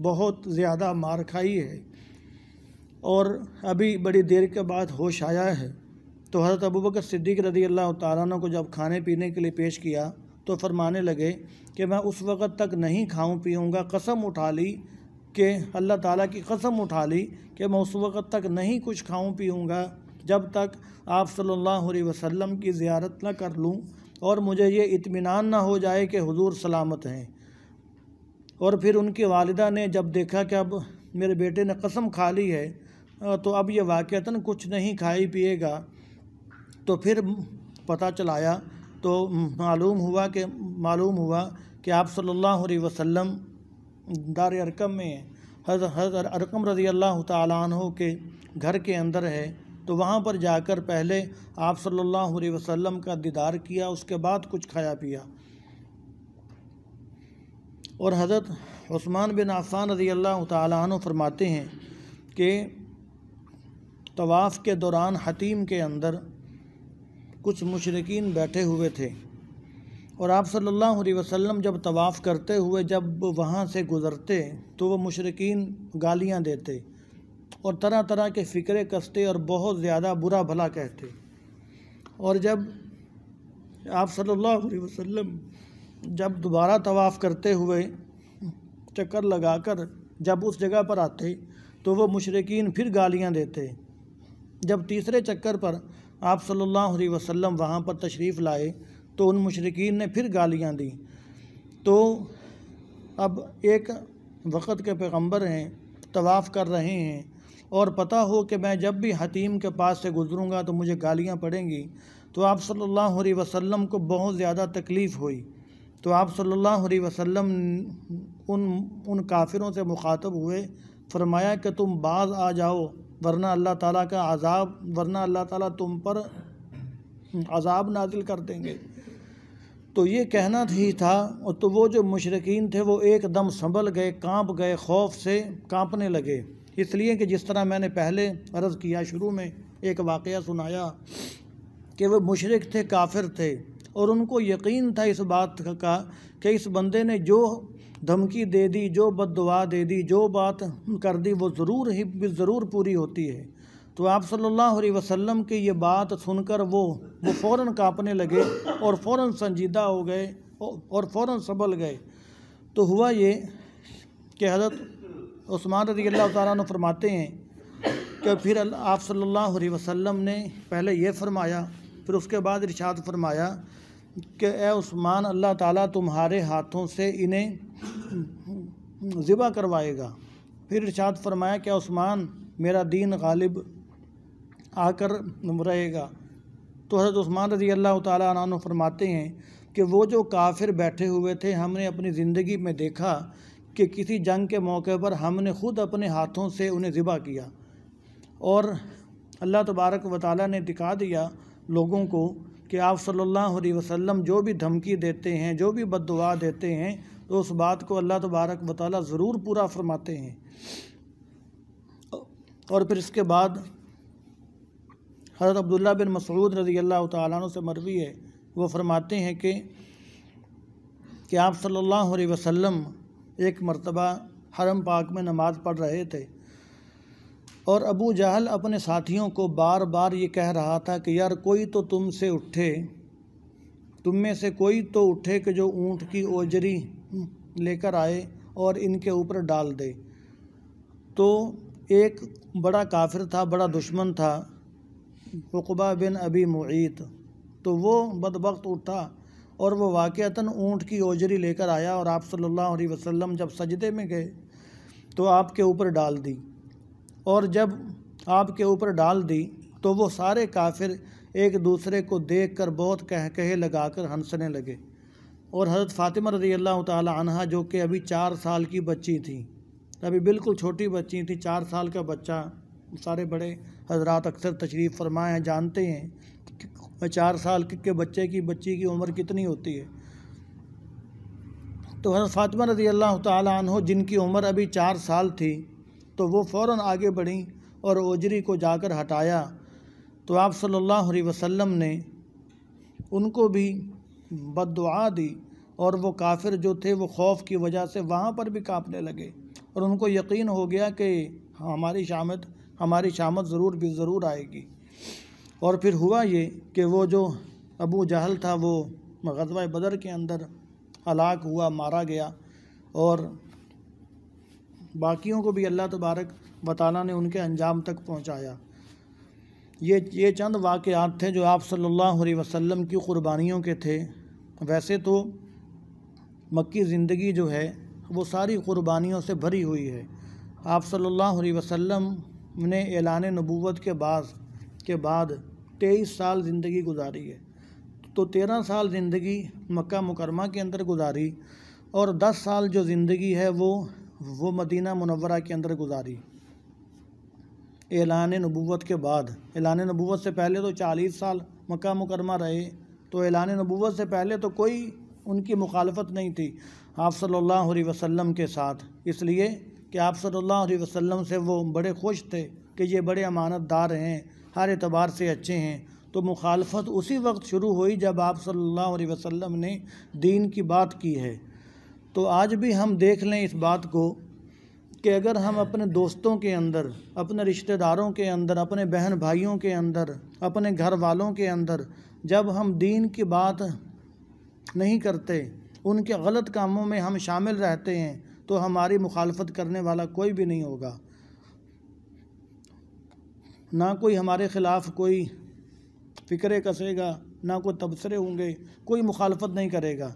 बहुत ज़्यादा मार खाई है और अभी बड़ी देर के बाद होश आया है तो हज़रत अबू बकर सिद्दीक रदी अल्लाह तारा को जब खाने पीने के लिए पेश किया तो फरमाने लगे कि मैं उस वक़्त तक नहीं खाऊं पीऊँगा कसम उठा ली के अल्लाह ताला की कसम उठा ली कि मैं उस वक़्त तक नहीं कुछ खाऊं पीऊँगा जब तक आप सल्लल्लाहु अलैहि वसल्लम की ज़्यारत न कर लूँ और मुझे ये इत्मीनान ना हो जाए कि हुजूर सलामत हैं और फिर उनकी वालदा ने जब देखा कि अब मेरे बेटे ने कसम खा ली है तो अब ये वाक़ता कुछ नहीं खाई पिएगा तो फिर पता चलाया तो मालूम हुआ कि मालूम हुआ कि आप सल्लल्लाहु अलैहि वसल्लम दार अरकम में हज़रत अरकम रज़ी अल्लाह तु के घर के अंदर है तो वहाँ पर जाकर पहले आप सल्लल्लाहु अलैहि वसल्लम का दीदार किया उसके बाद कुछ खाया पिया और हज़रत उस्मान बिन आफ़ान रज़ी अल्लाह तु फरमाते हैं कि तवाफ़ के दौरान हतीम के अंदर कुछ मुशरकिन बैठे हुए थे और आप सल्लल्लाहु अलैहि वसल्लम जब तवाफ़ करते हुए जब वहाँ से गुज़रते तो वह मशरकिन गालियाँ देते और तरह तरह के फ़िक्रे कसते और बहुत ज़्यादा बुरा भला कहते और जब आप सल्लल्लाहु अलैहि वसल्लम जब दोबारा तवाफ़ करते हुए चक्कर लगाकर जब उस जगह पर आते तो वह मशरकिन फिर गालियाँ देते जब तीसरे चक्कर पर आप सल्लल्लाहु अलैहि वसल्लम वहाँ पर तशरीफ़ लाए तो उन मशरकिन ने फिर गालियाँ दी तो अब एक वक़्त के पैगम्बर हैं तवाफ़ कर रहे हैं और पता हो कि मैं जब भी हतीम के पास से गुज़रूँगा तो मुझे गालियाँ पड़ेंगी तो आप सल्लल्लाहु अलैहि वसल्लम को बहुत ज़्यादा तकलीफ़ हुई तो आप सल्लल्लाहु अलैहि वसल्लम उन उन काफिरों से मुखातब हुए फरमाया कि तुम बाज आ जाओ वरना अल्लाह ताला का अजाब वरना अल्लाह ताला तुम पर अजाब नाजिल कर देंगे तो ये कहना ही था और तो वो जो मुशरकिन थे वो एकदम संभल गए कांप गए खौफ से कांपने लगे इसलिए कि जिस तरह मैंने पहले अर्ज़ किया शुरू में एक वाक़ सुनाया कि वह मुशरक थे काफिर थे और उनको यकीन था इस बात का कि इस बंदे ने जो धमकी दे दी जो बद दे दी जो बात कर दी वो ज़रूर ही ज़रूर पूरी होती है तो आप सल्लल्लाहु अलैहि वसल्लम की ये बात सुनकर वो वो फ़ौर काँपने लगे और फ़ौर संजीदा हो गए और फ़ौर संभल गए तो हुआ ये कि हज़रत उस्मान रजी अल्लाह तारा फरमाते हैं कि फिर आप सल्लल्लाहु अलैहि वसल्लम ने पहले ये फरमाया फिर उसके बाद इरशाद फरमाया कि ए उस्मान अल्लाह ताला तुम्हारे हाथों से इन्हें ज़िबा करवाएगा फिर इरशाद फरमाया कि उस्मान मेरा दीन गालिब आकर रहेगा तो हज़रत उस्मान रजी अल्लाह तु फरमाते हैं कि वो जो काफिर बैठे हुए थे हमने अपनी ज़िंदगी में देखा कि किसी जंग के मौके पर हमने ख़ुद अपने हाथों से उन्हें ज़िबा किया और अल्लाह तबारक व ने दिखा दिया लोगों को कि आप सल्लल्लाहु अलैहि वसल्लम जो भी धमकी देते हैं जो भी बददुआ देते हैं तो उस बात को अल्लाह तबारक व ताल ज़रूर पूरा फरमाते हैं और फिर इसके बाद हज़रत अब्दुल्ला बिन मसरूद रज़ी अल्लाह तु से मरवी है वो फरमाते हैं कि कि आप सल्लल्लाहु अलैहि वसल्लम एक मर्तबा हरम पाक में नमाज़ पढ़ रहे थे और अबू जहल अपने साथियों को बार बार ये कह रहा था कि यार कोई तो तुम से उठे तुम में से कोई तो उठे कि जो ऊँट की ओजरी लेकर आए और इनके ऊपर डाल दे तो एक बड़ा काफिर था बड़ा दुश्मन था उकबा बिन अभी मुइत तो वो बदबक उठा और वह वाक़ता ऊँट की ओजरी लेकर आया और आप सल्ला वसम जब सजदे में गए तो आपके ऊपर डाल दी और जब आपके ऊपर डाल दी तो वो सारे काफिर एक दूसरे को देख कर बहुत कह कहे लगा कर हंसने लगे और हज़रत फ़ातिमा रजी अल्लाह तहा जो कि अभी चार साल की बच्ची थी अभी बिल्कुल छोटी बच्ची थी चार साल का बच्चा सारे बड़े हजरत अक्सर तशरीफ़ फरमाए हैं जानते हैं चार साल के बच्चे की बच्ची की उम्र कितनी होती है तो हजरत फातिमा रज़ी अल्लाह तहो जिनकी उम्र अभी चार साल थी तो वो फ़ौर आगे बढ़ी और ओजरी को जाकर हटाया तो आप सल्लल्लाहु अलैहि वसल्लम ने उनको भी बद दी और वो काफिर जो थे वो खौफ की वजह से वहाँ पर भी काँपने लगे और उनको यकीन हो गया कि हाँ, हमारी शामत हमारी शामत ज़रूर भी ज़रूर आएगी और फिर हुआ ये कि वो जो अबू जहल था वो गजवा बदर के अंदर हलाक हुआ मारा गया और बाकियों को भी अल्लाह तबारक वाली ने उनके अंजाम तक पहुँचाया ये ये चंद वाक़ात थे जो आप सल्लल्लाहु अलैहि वसल्लम की क़ुरबानियों के थे वैसे तो मक्की ज़िंदगी जो है वो सारी क़ुरबानियों से भरी हुई है आप सल्लल्लाहु अलैहि वसल्लम ने ऐलान नबूवत के बाद के बाद तेईस साल ज़िंदगी गुजारी है तो तेरह साल ज़िंदगी मक्का मुकरमा के अंदर गुजारी और दस साल जो ज़िंदगी है वो वो मदीना मनवरा के अंदर गुजारी एलान नबूवत के बाद एलान नबूवत से पहले तो चालीस साल मक्का मुकरमा रहे तो ऐलान नबूवत से पहले तो कोई उनकी मुखालफत नहीं थी आप सल्ला अलैहि के साथ इसलिए कि आप सल्लल्लाहु अलैहि वसल्लम से वो बड़े खुश थे कि ये बड़े अमानतदार हैं हर एतबार से अच्छे हैं तो मुखालफत उसी वक्त शुरू हुई जब आप सल्लल्लाहु अलैहि वसल्लम ने दीन की बात की है तो आज भी हम देख लें इस बात को कि अगर हम अपने दोस्तों के अंदर अपने रिश्तेदारों के अंदर अपने बहन भाइयों के अंदर अपने घर वालों के अंदर जब हम दीन की बात नहीं करते उनके गलत कामों में हम शामिल रहते हैं तो हमारी मुखालफत करने वाला कोई भी नहीं होगा ना कोई हमारे ख़िलाफ़ कोई फ़िक्रे कसेगा ना कोई तबसरे होंगे कोई मुखालफत नहीं करेगा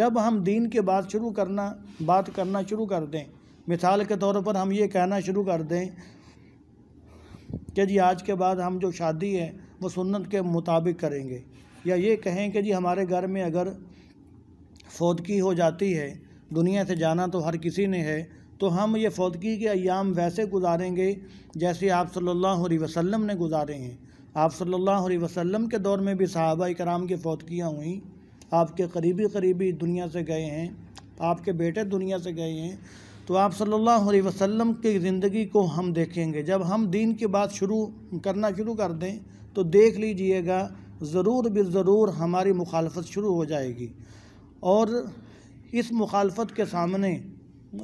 जब हम दीन के बात शुरू करना बात करना शुरू कर दें मिसाल के तौर पर हम ये कहना शुरू कर दें कि जी आज के बाद हम जो शादी है वो सुन्नत के मुताबिक करेंगे या ये कहें कि जी हमारे घर में अगर फौतकी हो जाती है दुनिया से जाना तो हर किसी ने है तो हम ये फौतकी के अयाम वैसे गुजारेंगे जैसे आप सल्लल्लाहु अलैहि वसल्लम ने गुजारे हैं आप सल्लल्लाहु अलैहि वसल्लम के दौर में भी सहाबा कराम की फौतकियाँ हुई आपके करीबी करीबी दुनिया से गए हैं आपके बेटे दुनिया से गए हैं तो आप सल्लल्लाहु अलैहि वसल्लम की ज़िंदगी को हम देखेंगे जब हम दीन की बात शुरू करना शुरू कर दें तो देख लीजिएगा ज़रूर भी ज़रूर हमारी मुखालफत शुरू हो जाएगी और इस मुखालफत के सामने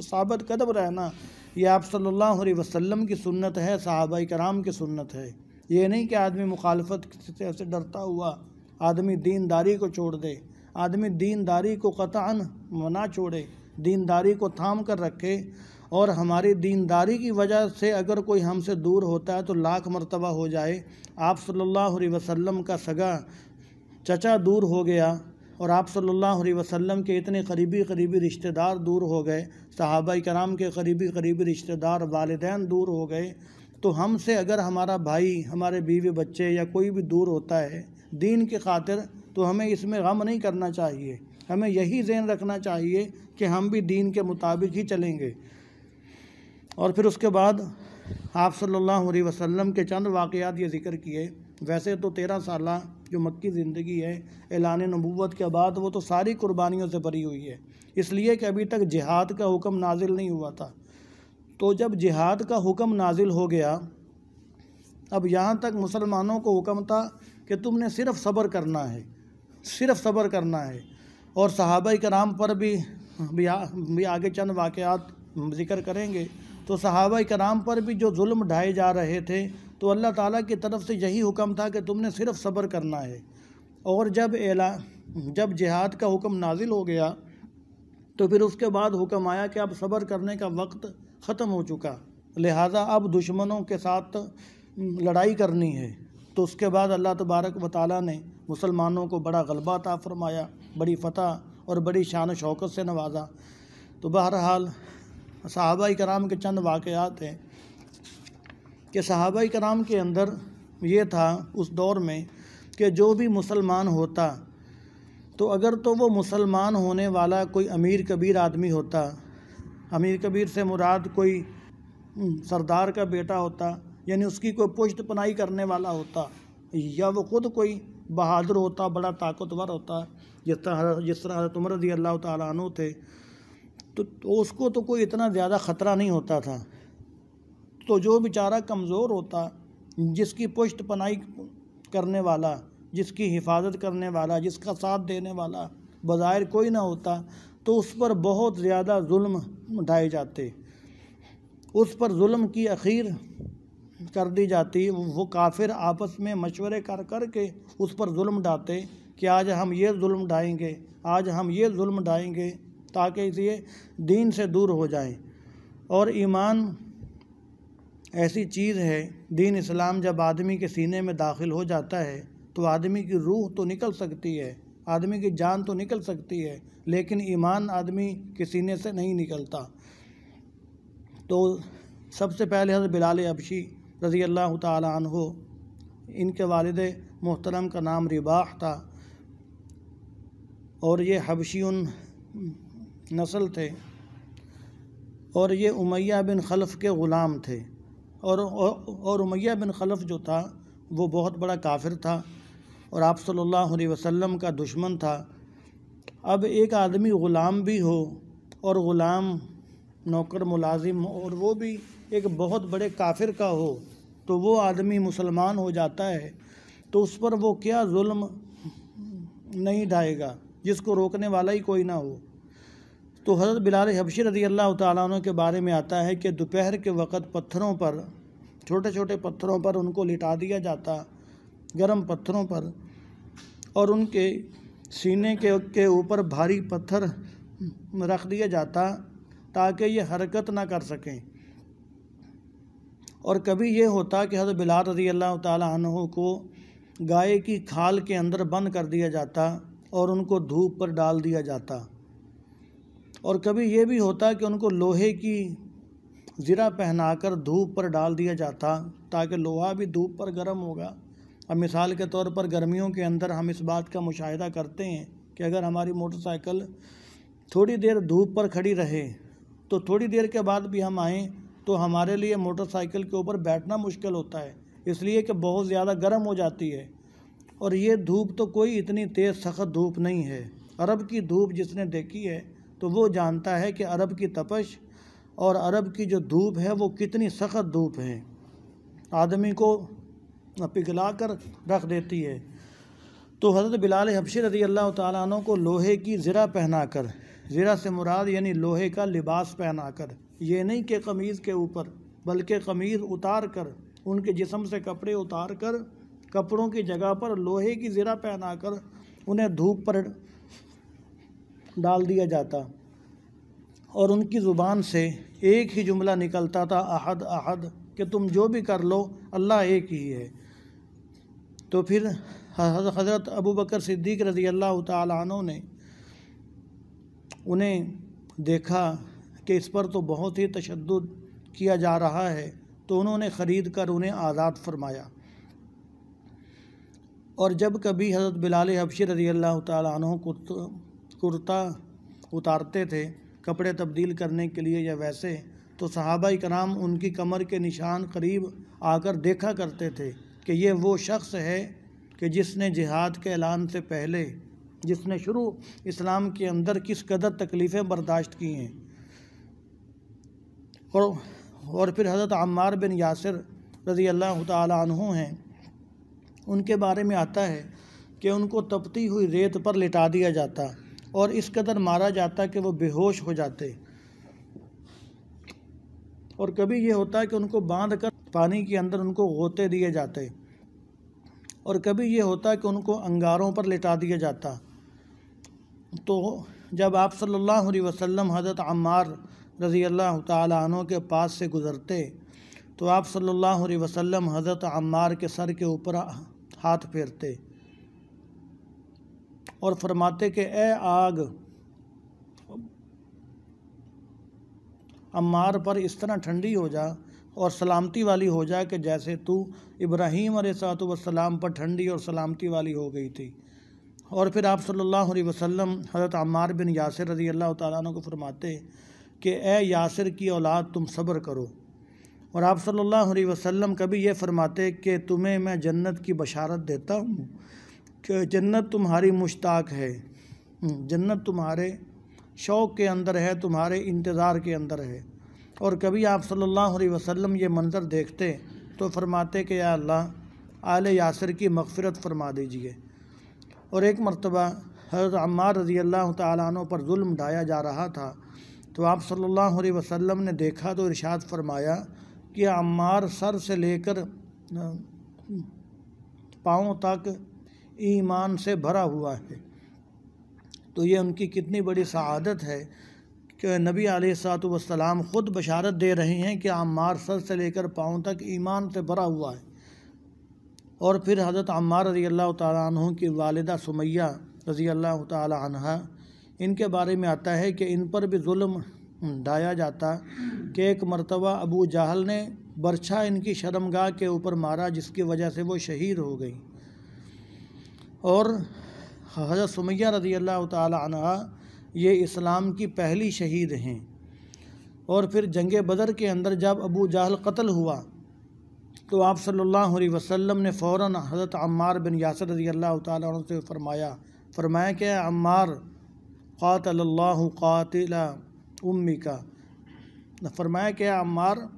सबत कदम रहना ये आप सल्लल्लाहु अलैहि वसल्लम की सुन्नत है सहाबा कराम की सुन्नत है ये नहीं कि आदमी मुखालफत से ऐसे डरता हुआ आदमी दीनदारी को छोड़ दे आदमी दीनदारी को कतान मना छोड़े दीनदारी को थाम कर रखे और हमारी दीनदारी की वजह से अगर कोई हमसे दूर होता है तो लाख मरतबा हो जाए आप सल्लल्लाहु अलैहि वसल्लम का सगा चचा दूर हो गया और आप सल्लल्लाहु अलैहि वसल्लम के इतने करीबी करीबी रिश्तेदार दूर हो गए सहाबा कराम के करीबी करीबी रिश्तेदार वालदान दूर हो गए तो हमसे अगर हमारा भाई हमारे बीवी बच्चे या कोई भी दूर होता है दीन के खातिर तो हमें इसमें गम नहीं करना चाहिए हमें यही जहन रखना चाहिए कि हम भी दीन के मुताबिक ही चलेंगे और फिर उसके बाद आप सल्लल्लाहु अलैहि वसल्लम के चंद वाक़ात ये ज़िक्र किए वैसे तो तेरह साल जो मक्की ज़िंदगी है एलान नबूत के बाद वो तो सारी कुर्बानियों से भरी हुई है इसलिए कि अभी तक जिहाद का हुक्म नाजिल नहीं हुआ था तो जब जिहाद का हुक्म नाजिल हो गया अब यहाँ तक मुसलमानों को हुक्म था कि तुमने सिर्फ सब्र करना है सिर्फ सब्र करना है और सहाबा कराम पर भी भी, आ, भी आगे चंद वाक़ात जिक्र करेंगे तो सहाबा कराम पर भी जो जुल्म ढाए जा रहे थे तो अल्लाह ताला की तरफ से यही हुक्म था कि तुमने सिर्फ सब्र करना है और जब एला जब जिहाद का हुक्म नाजिल हो गया तो फिर उसके बाद हुक्म आया कि अब सब्र करने का वक्त ख़त्म हो चुका लिहाजा अब दुश्मनों के साथ लड़ाई करनी है तो उसके बाद अल्लाह तबारक व ताली ने मुसलमानों को बड़ा गलबा ता फरमाया बड़ी फ़तह और बड़ी शान शौकत से नवाजा तो बहरहाल सहाबा कराम के चंद वाक़ात हैं कि सहाबा कराम के अंदर ये था उस दौर में कि जो भी मुसलमान होता तो अगर तो वो मुसलमान होने वाला कोई अमीर कबीर आदमी होता अमीर कबीर से मुराद कोई सरदार का बेटा होता यानी उसकी कोई पुश्त पनाई करने वाला होता या वो ख़ुद कोई बहादुर होता बड़ा ताकतवर होता जिस तरह जिस तरह हजरत रजी अल्लाह तु थे तो, तो उसको तो कोई इतना ज़्यादा ख़तरा नहीं होता था तो जो बेचारा कमज़ोर होता जिसकी पुष्ट पनाई करने वाला जिसकी हिफाजत करने वाला जिसका साथ देने वाला बाज़ाहिर कोई ना होता तो उस पर बहुत ज़्यादा जुल्म उठाए जाते उस पर जुल्म की अखीर कर दी जाती वो काफिर आपस में मशवरे कर कर के उस पर जुल्म डाते कि आज हम ये जुल्म ढाएंगे आज हम ये जुल्म ढाएंगे ताकि ये दीन से दूर हो जाए और ईमान ऐसी चीज़ है दीन इस्लाम जब आदमी के सीने में दाखिल हो जाता है तो आदमी की रूह तो निकल सकती है आदमी की जान तो निकल सकती है लेकिन ईमान आदमी के सीने से नहीं निकलता तो सबसे पहले हज़र बिलाल अबशी रज़ी अल्लाह हो इनके वालद मोहतरम का नाम रिबाह था और ये हबशी उन नस्ल थे और ये उमैया बिन खलफ के ग़ुलाम थे और और उमैया बिन खलफ जो था वो बहुत बड़ा काफिर था और आप सल्लल्लाहु अलैहि वसल्लम का दुश्मन था अब एक आदमी ग़ुलाम भी हो और ग़ुलाम नौकर मुलाजिम और वो भी एक बहुत बड़े काफिर का हो तो वो आदमी मुसलमान हो जाता है तो उस पर वो क्या जुल्म नहीं ढाएगा जिसको रोकने वाला ही कोई ना हो तो हज़रत बिलाल हबशी रजी अल्लाह तु के बारे में आता है कि दोपहर के वक़्त पत्थरों पर छोटे छोटे पत्थरों पर उनको लिटा दिया जाता गर्म पत्थरों पर और उनके सीने के के ऊपर भारी पत्थर रख दिया जाता ताकि ये हरकत ना कर सकें और कभी ये होता कि हज़रत बिलाल रजी अल्लाह तहों को गाय की खाल के अंदर बंद कर दिया जाता और उनको धूप पर डाल दिया जाता और कभी ये भी होता कि उनको लोहे की ज़रा पहनाकर धूप पर डाल दिया जाता ताकि लोहा भी धूप पर गर्म होगा अब मिसाल के तौर पर गर्मियों के अंदर हम इस बात का मुशाह करते हैं कि अगर हमारी मोटरसाइकिल थोड़ी देर धूप पर खड़ी रहे तो थोड़ी देर के बाद भी हम आएँ तो हमारे लिए मोटरसाइकिल के ऊपर बैठना मुश्किल होता है इसलिए कि बहुत ज़्यादा गर्म हो जाती है और ये धूप तो कोई इतनी तेज़ सख्त धूप नहीं है अरब की धूप जिसने देखी है तो वो जानता है कि अरब की तपश और अरब की जो धूप है वो कितनी सख्त धूप है आदमी को पिघला कर रख देती है तो हज़रत बिलाल हबशी रजी अल्लाह तु को लोहे की ज़रा पहना कर ज़रा से मुराद यानी लोहे का लिबास पहना कर ये नहीं कि कमीज़ के ऊपर बल्कि कमीज़ उतार कर उनके जिसम से कपड़े उतार कर कपड़ों की जगह पर लोहे की ज़रा पहना कर उन्हें धूप पर डाल दिया जाता और उनकी ज़ुबान से एक ही जुमला निकलता था अहद अहद कि तुम जो भी कर लो अल्लाह एक ही है तो फिर हज़रत अबू बकर सिद्दीक रज़ी अल्लाह तु ने उन्हें देखा कि इस पर तो बहुत ही तशद किया जा रहा है तो उन्होंने ख़रीद कर उन्हें आज़ाद फरमाया और जब कभी हज़रत बिलाल हबशी रज़ी अल्लाह तनों को तो कुर्ता उतारते थे कपड़े तब्दील करने के लिए या वैसे तो सहाबा कराम उनकी कमर के निशान करीब आकर देखा करते थे कि ये वो शख्स है कि जिसने जिहाद के ऐलान से पहले जिसने शुरू इस्लाम के अंदर किस कदर तकलीफ़ें बर्दाश्त की हैं और और फिर हज़रत आमार बिन यासर रज़ी अल्लाह तु हैं उनके बारे में आता है कि उनको तपती हुई रेत पर लिटा दिया जाता और इस कदर मारा जाता कि वो बेहोश हो जाते और कभी ये होता कि उनको बांध कर पानी के अंदर उनको गोते दिए जाते और कभी ये होता कि उनको अंगारों पर लिटा दिया जाता तो जब आप सल्लल्लाहु अलैहि वसल्लम हज़रत अम्मार रज़ी अल्लाह तनों के पास से गुज़रते तो आप सल्लल्लाहु अलैहि वसल्लम हज़रत अम्मार के सर के ऊपर हाथ फेरते और फरमाते कि ए आग अम्मार पर इस तरह ठंडी हो जा और सलामती वाली हो जा कि जैसे तू इब्राहीम सलाम पर ठंडी और सलामती वाली हो गई थी और फिर आप सल्लल्लाहु अलैहि वसल्लम हज़रत अम्मार बिन यासिर रजी अल्लाह तु को फरमाते कि ए यासिर की औलाद तुम सब्र करो और आप सल्लल्लाहु अलैहि वसल्लम कभी ये फरमाते कि तुम्हें मैं जन्नत की बशारत देता हूँ कि जन्नत तुम्हारी मुश्ताक है हम्म, जन्नत तुम्हारे शौक़ के अंदर है तुम्हारे इंतज़ार के अंदर है और कभी आप सल्लल्लाहु अलैहि वसल्लम ये मंज़र देखते तो फरमाते कि या अल्लाह आले यासर की मगफ़रत फरमा दीजिए और एक मरतबा हज़रत अम्मार रज़ी अल्लाह तु पर जुल्म ढाया जा रहा था तो आप सल्लल्लाहु अलैहि वसल्लम ने देखा तो इरशाद फरमाया कि अम्मार सर से लेकर पाँव तक ईमान से भरा हुआ है तो ये उनकी कितनी बड़ी शहादत है कि नबी आलतम ख़ुद बशारत दे रहे हैं कि आमार सर से लेकर पाँव तक ईमान से भरा हुआ है और फिर हज़रत आमार रज़ी अल्लाह तहों की वालदा सुमैया रज़ी अल्लाह तहा इनके बारे में आता है कि इन पर भी जुल्म ढाया जाता कि एक मरतबा अबू जहल ने बर्छा इनकी शर्मगा के ऊपर मारा जिसकी वजह से वो शहीद हो गई और हज़रत सुमैया रज़ी अल्लाह तहा ये इस्लाम की पहली शहीद हैं और फिर जंग बदर के अंदर जब अबू जहल कत्ल हुआ तो आप सल्लल्लाहु अलैहि वसल्लम ने फ़ौर हज़रत अम्मार बिन यासर रज़ी अल्लाह तह से फ़रमाया फ़रमाया कि अम्मार क़ातल्ला कातिल उम्मी का फ़रमाया कि अम्मार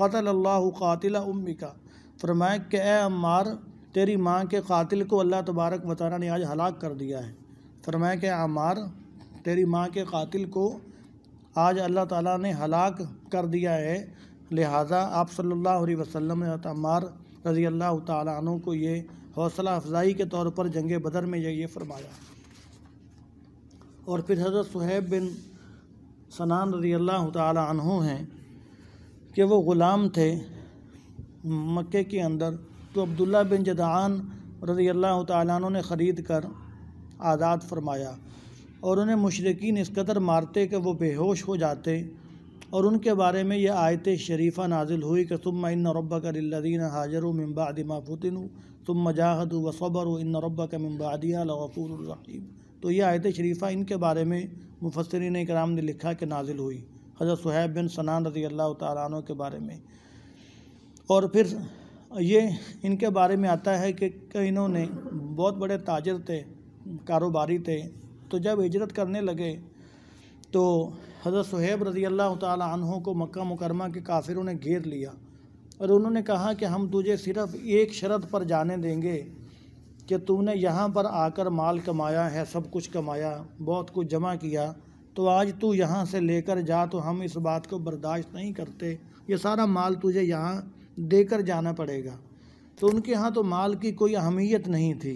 क़तल अल्लाह उम्मी का फ़रमाया कि अम्मार तेरी माँ के कातिल को अल्लाह तबारक वतारा ने आज हलाक कर दिया है फरमाया के आमार तेरी माँ के कातिल को आज अल्लाह ताला ने हलाक कर दिया है लिहाजा आप सल्लल्लाहु अलैहि वसल्लम ने अमार रज़ी अल्लाह तु को ये हौसला अफजाई के तौर पर जंग बदर में ये फरमाया और फिर हज़रत सुहैब बिन सनान रज़ी अल्लाह तु हैं कि वो ग़ुलाम थे मक्के के अंदर तो अब्दुल्ला बिन जदान रज़ी अल्लाह तु ने ख़रीद कर आज़ाद फरमाया और उन्हें मशरकिन इस कदर मारते कि वह बेहोश हो जाते और उनके बारे में यह आयत शरीफ़ा नाजिल हुई कि तुम इन रब करदीन हाजर मम्बादिमा फ़ुतिन तुम मजाहद व सबर इन रब का मम्बादिया तो यह आयत शरीफ़ा इनके बारे में मुफसरिन कराम ने लिखा कि नाजिल हुई हज़रत सुहैब बिन सनान रज़ी अल्लाह तु के बारे में और फिर ये इनके बारे में आता है कि इन्होंने बहुत बड़े ताजर थे कारोबारी थे तो जब हिजरत करने लगे तो हज़रत सुहेब रज़ी अल्लाह तहों को मक्का मुकरमा के काफिरों ने घेर लिया और उन्होंने कहा कि हम तुझे सिर्फ़ एक शरत पर जाने देंगे कि तूने यहाँ पर आकर माल कमाया है सब कुछ कमाया बहुत कुछ जमा किया तो आज तू यहाँ से लेकर जा तो हम इस बात को बर्दाश्त नहीं करते ये सारा माल तुझे यहाँ देकर जाना पड़ेगा तो उनके यहाँ तो माल की कोई अहमियत नहीं थी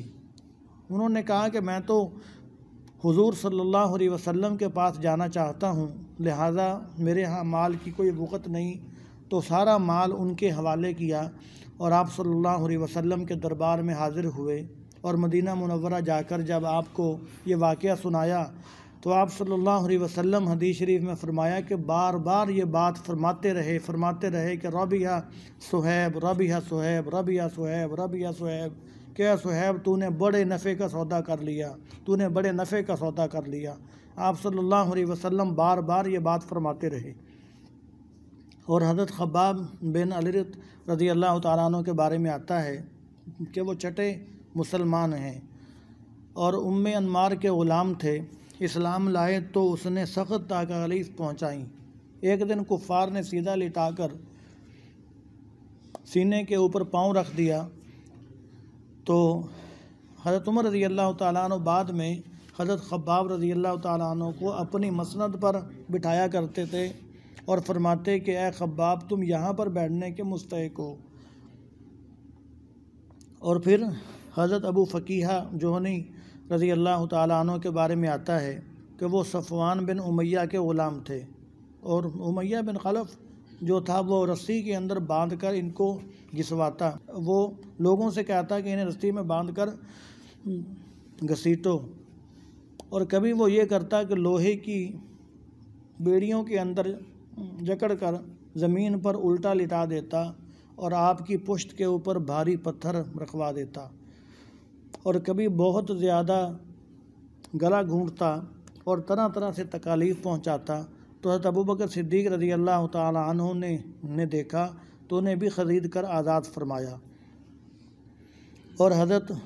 उन्होंने कहा कि मैं तो हुजूर सल्लल्लाहु अलैहि वसल्लम के पास जाना चाहता हूँ लिहाजा मेरे यहाँ माल की कोई वक़्त नहीं तो सारा माल उनके हवाले किया और आप सल्लल्लाहु अलैहि वसल्लम के दरबार में हाज़िर हुए और मदीना मनवरा जाकर जब आपको ये वाक़ सुनाया तो आप सल्लल्लाहु अलैहि वसल्लम हदीस शरीफ में फ़रमाया कि बार बार ये बात फरमाते रहे फरमाते रहे कि रबिया सुहैब रबिया सुहैब रबिया सुहैब रबिया सुहैब क्या सुहैब तूने बड़े नफ़े का सौदा कर लिया तूने बड़े नफ़े का सौदा कर लिया आप सल्लल्लाहु अलैहि वसल्लम बार बार ये बात फरमाते रहे और हज़रत खब्बाब बिन अलरत रज़ी अल्लाह तारों के बारे में आता है कि वो चटे मुसलमान हैं और उम अनमार के ग़ुलाम थे इस्लाम लाए तो उसने सख्त ताकालीफ पहुँचाई एक दिन कुफार ने सीधा लिटाकर सीने के ऊपर पाँव रख दिया तो हज़रत उमर रज़ी अल्लाह तु बाद में हज़रत खब्बाब रज़ी अल्लाह तु को अपनी मसंद पर बिठाया करते थे और फरमाते कि ए खब्बाब तुम यहाँ पर बैठने के मुस्तक हो और फिर हज़रत अबू फ़कीहा जोहनी रज़ी अल्लाह तु के बारे में आता है कि वो सफ़वान बिन उमैया के ग़ुलाम थे और उमैया बिन खलफ जो था वो रस्सी के अंदर बांध कर इनको घिसवाता वो लोगों से कहता कि इन्हें रस्सी में बांध कर घसीटो और कभी वो ये करता कि लोहे की बेड़ियों के अंदर जकड़ कर ज़मीन पर उल्टा लिटा देता और आपकी पुश्त के ऊपर भारी पत्थर रखवा देता और कभी बहुत ज़्यादा गला घूंटता और तरह तरह से तकालीफ पहुंचाता तो हज़रत अबू बकर सिद्दीक रजी अल्लाह तु ने उन्हें देखा तो उन्हें भी ख़रीद कर आज़ाद फरमाया और हज़रत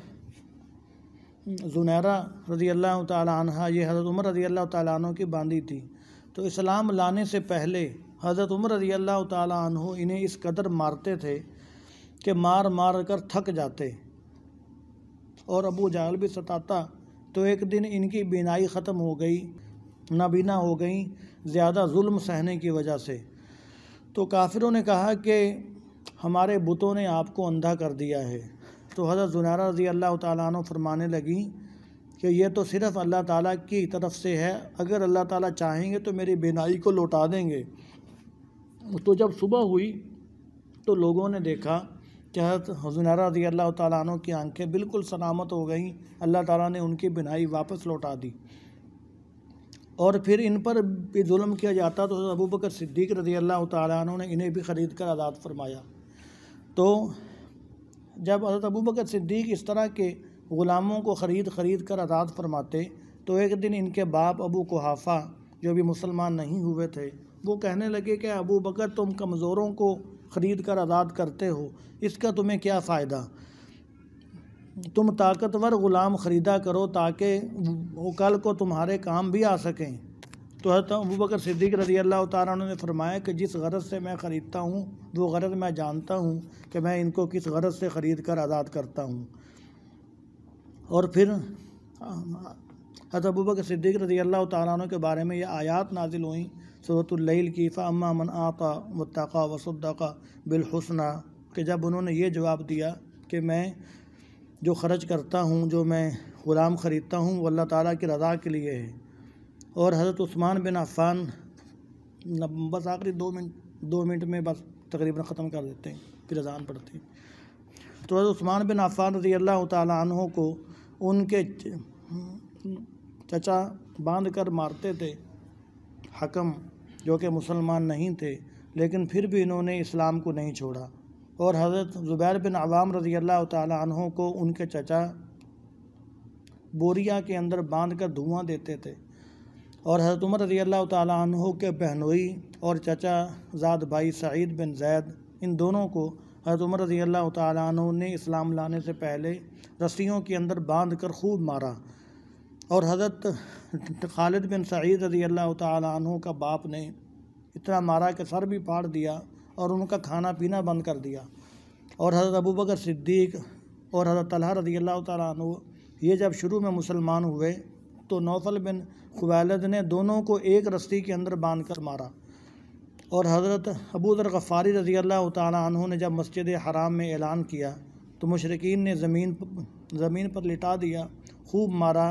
जुनैरा रजी अल्लाह तह ये हज़रत उमर रजी अल्लाह तु की बांदी थी तो इस्लाम लाने से पहले हज़रत उमर रजी अल्लाह तु इन्हें इस कदर मारते थे कि मार मार कर थक जाते और अबू जहल भी सताता तो एक दिन इनकी बीनाई ख़त्म हो गई नाबीना हो गई ज़्यादा जुल्म सहने की वजह से तो काफिरों ने कहा कि हमारे बुतों ने आपको अंधा कर दिया है तो हज़रत जुनारा रजी अल्लाह तु फरमाने लगी कि यह तो सिर्फ़ अल्लाह ताला की तरफ से है अगर अल्लाह ताला चाहेंगे तो मेरी बिनाई को लौटा देंगे तो जब सुबह हुई तो लोगों ने देखा कि हजनारा रजी अल्लाह तु की आंखें बिल्कुल सलामत हो गईं अल्लाह ताला ने उनकी बिनाई वापस लौटा दी और फिर इन पर भी जुल्म किया जाता तो अबू बकर सिद्दीक रजी अल्लाह तु ने इन्हें भी ख़रीद कर आज़ाद फरमाया तो जब हज़रत अबू बकर सिद्दीक इस तरह के ग़ुलामों को ख़रीद ख़रीद कर आज़ाद फरमाते तो एक दिन इनके बाप अबू कोहाफ़ा जो भी मुसलमान नहीं हुए थे वो कहने लगे कि अबू बकर तुम कमज़ोरों को ख़रीद कर आज़ाद करते हो इसका तुम्हें क्या फ़ायदा तुम ताकतवर ग़ुलाम ख़रीदा करो ताकि वो कल को तुम्हारे काम भी आ सकें तो हजरत अबू बकर सिद्दीक रजी अल्लाह तारा ने फरमाया कि जिस गरज से मैं ख़रीदता हूँ वो गरज मैं जानता हूँ कि मैं इनको किस गरज से ख़रीद कर आज़ाद करता हूँ और फिर हजरत अबू बकर सिद्दीक रजी अल्लाह तारा के बारे में ये आयात नाजिल हुई सूरतल की फ़ामा मन आता वतका वसुद्दा बिलहसना कि जब उन्होंने ये जवाब दिया कि मैं जो खर्च करता हूँ जो मैं ग़ुलाम ख़रीदता हूँ वो अल्लाह ताली की रज़ा के लिए है और हज़रत ऊस्मान बिन अफ़ान बस आखिरी दो मिनट दो मिनट में बस तकरीबन ख़त्म कर देते हैं फिर अजान पढ़ते हैं तो हज़रत ऊस्मान बिन अफ़ान रजी अल्लाह तहों को उनके चचा बांध कर मारते थे हकम जो कि मुसलमान नहीं थे लेकिन फिर भी इन्होंने इस्लाम को नहीं छोड़ा और हज़रत ज़ुबैर बिन आवाम रज़ी अल्लाह तहों को उनके चचा बोरिया के अंदर बांध कर धुआँ देते थे और हज़रत उमर रज़ी अल्लाह तहों के बहनोई और चचा जाद भाई सईद बिन जैद इन दोनों को हज़रत उमर रज़ी अल्लाह तहों ने इस्लाम लाने से पहले रस्सियों के अंदर बांध कर खूब मारा और हज़रत खालिद बिन सईद रज़ी अल्लाह तहों का बाप ने इतना मारा कि सर भी फाड़ दिया और उनका खाना पीना बंद कर दिया और हज़रत अबू बकर सिद्दीक और हज़रत तलहा रज़ी अल्लाह तहों ये जब शुरू में मुसलमान हुए तो नौफल बिन खुवैलद ने दोनों को एक रस्सी के अंदर बांध कर मारा और हज़रत अबू गफ़ारी रज़ी अल्लाह तहों ने जब मस्जिद हराम में ऐलान किया तो मशरकिन ने ज़मीन ज़मीन पर लिटा दिया खूब मारा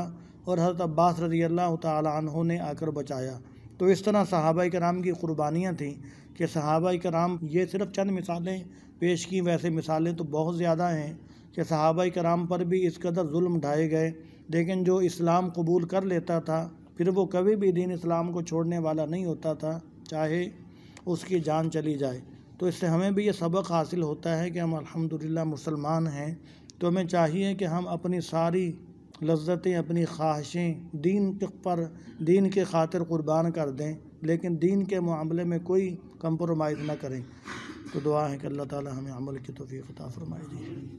और हज़रत अब्बास रज़ी अल्लाह तहों ने आकर बचाया तो इस तरह सहाबा कराम की क़ुरबानियाँ थीं कि सहाबा कराम ये सिर्फ चंद मिसालें पेश की वैसे मिसालें तो बहुत ज़्यादा हैं कि सहाबा कराम पर भी इस कदर जुल्म ढाए गए लेकिन जो इस्लाम कबूल कर लेता था फिर वो कभी भी दीन इस्लाम को छोड़ने वाला नहीं होता था चाहे उसकी जान चली जाए तो इससे हमें भी ये सबक हासिल होता है कि हम अलहमदिल्ला मुसलमान हैं तो हमें चाहिए कि हम अपनी सारी लज्जतें अपनी ख्वाहिशें दीन के पर दीन के खातिर कुर्बान कर दें लेकिन दीन के मामले में कोई कम्प्रोमाइज़ ना करें तो दुआ है कि अल्लाह ताला हमें अमल की तोफ़ी फ़ता फरमाए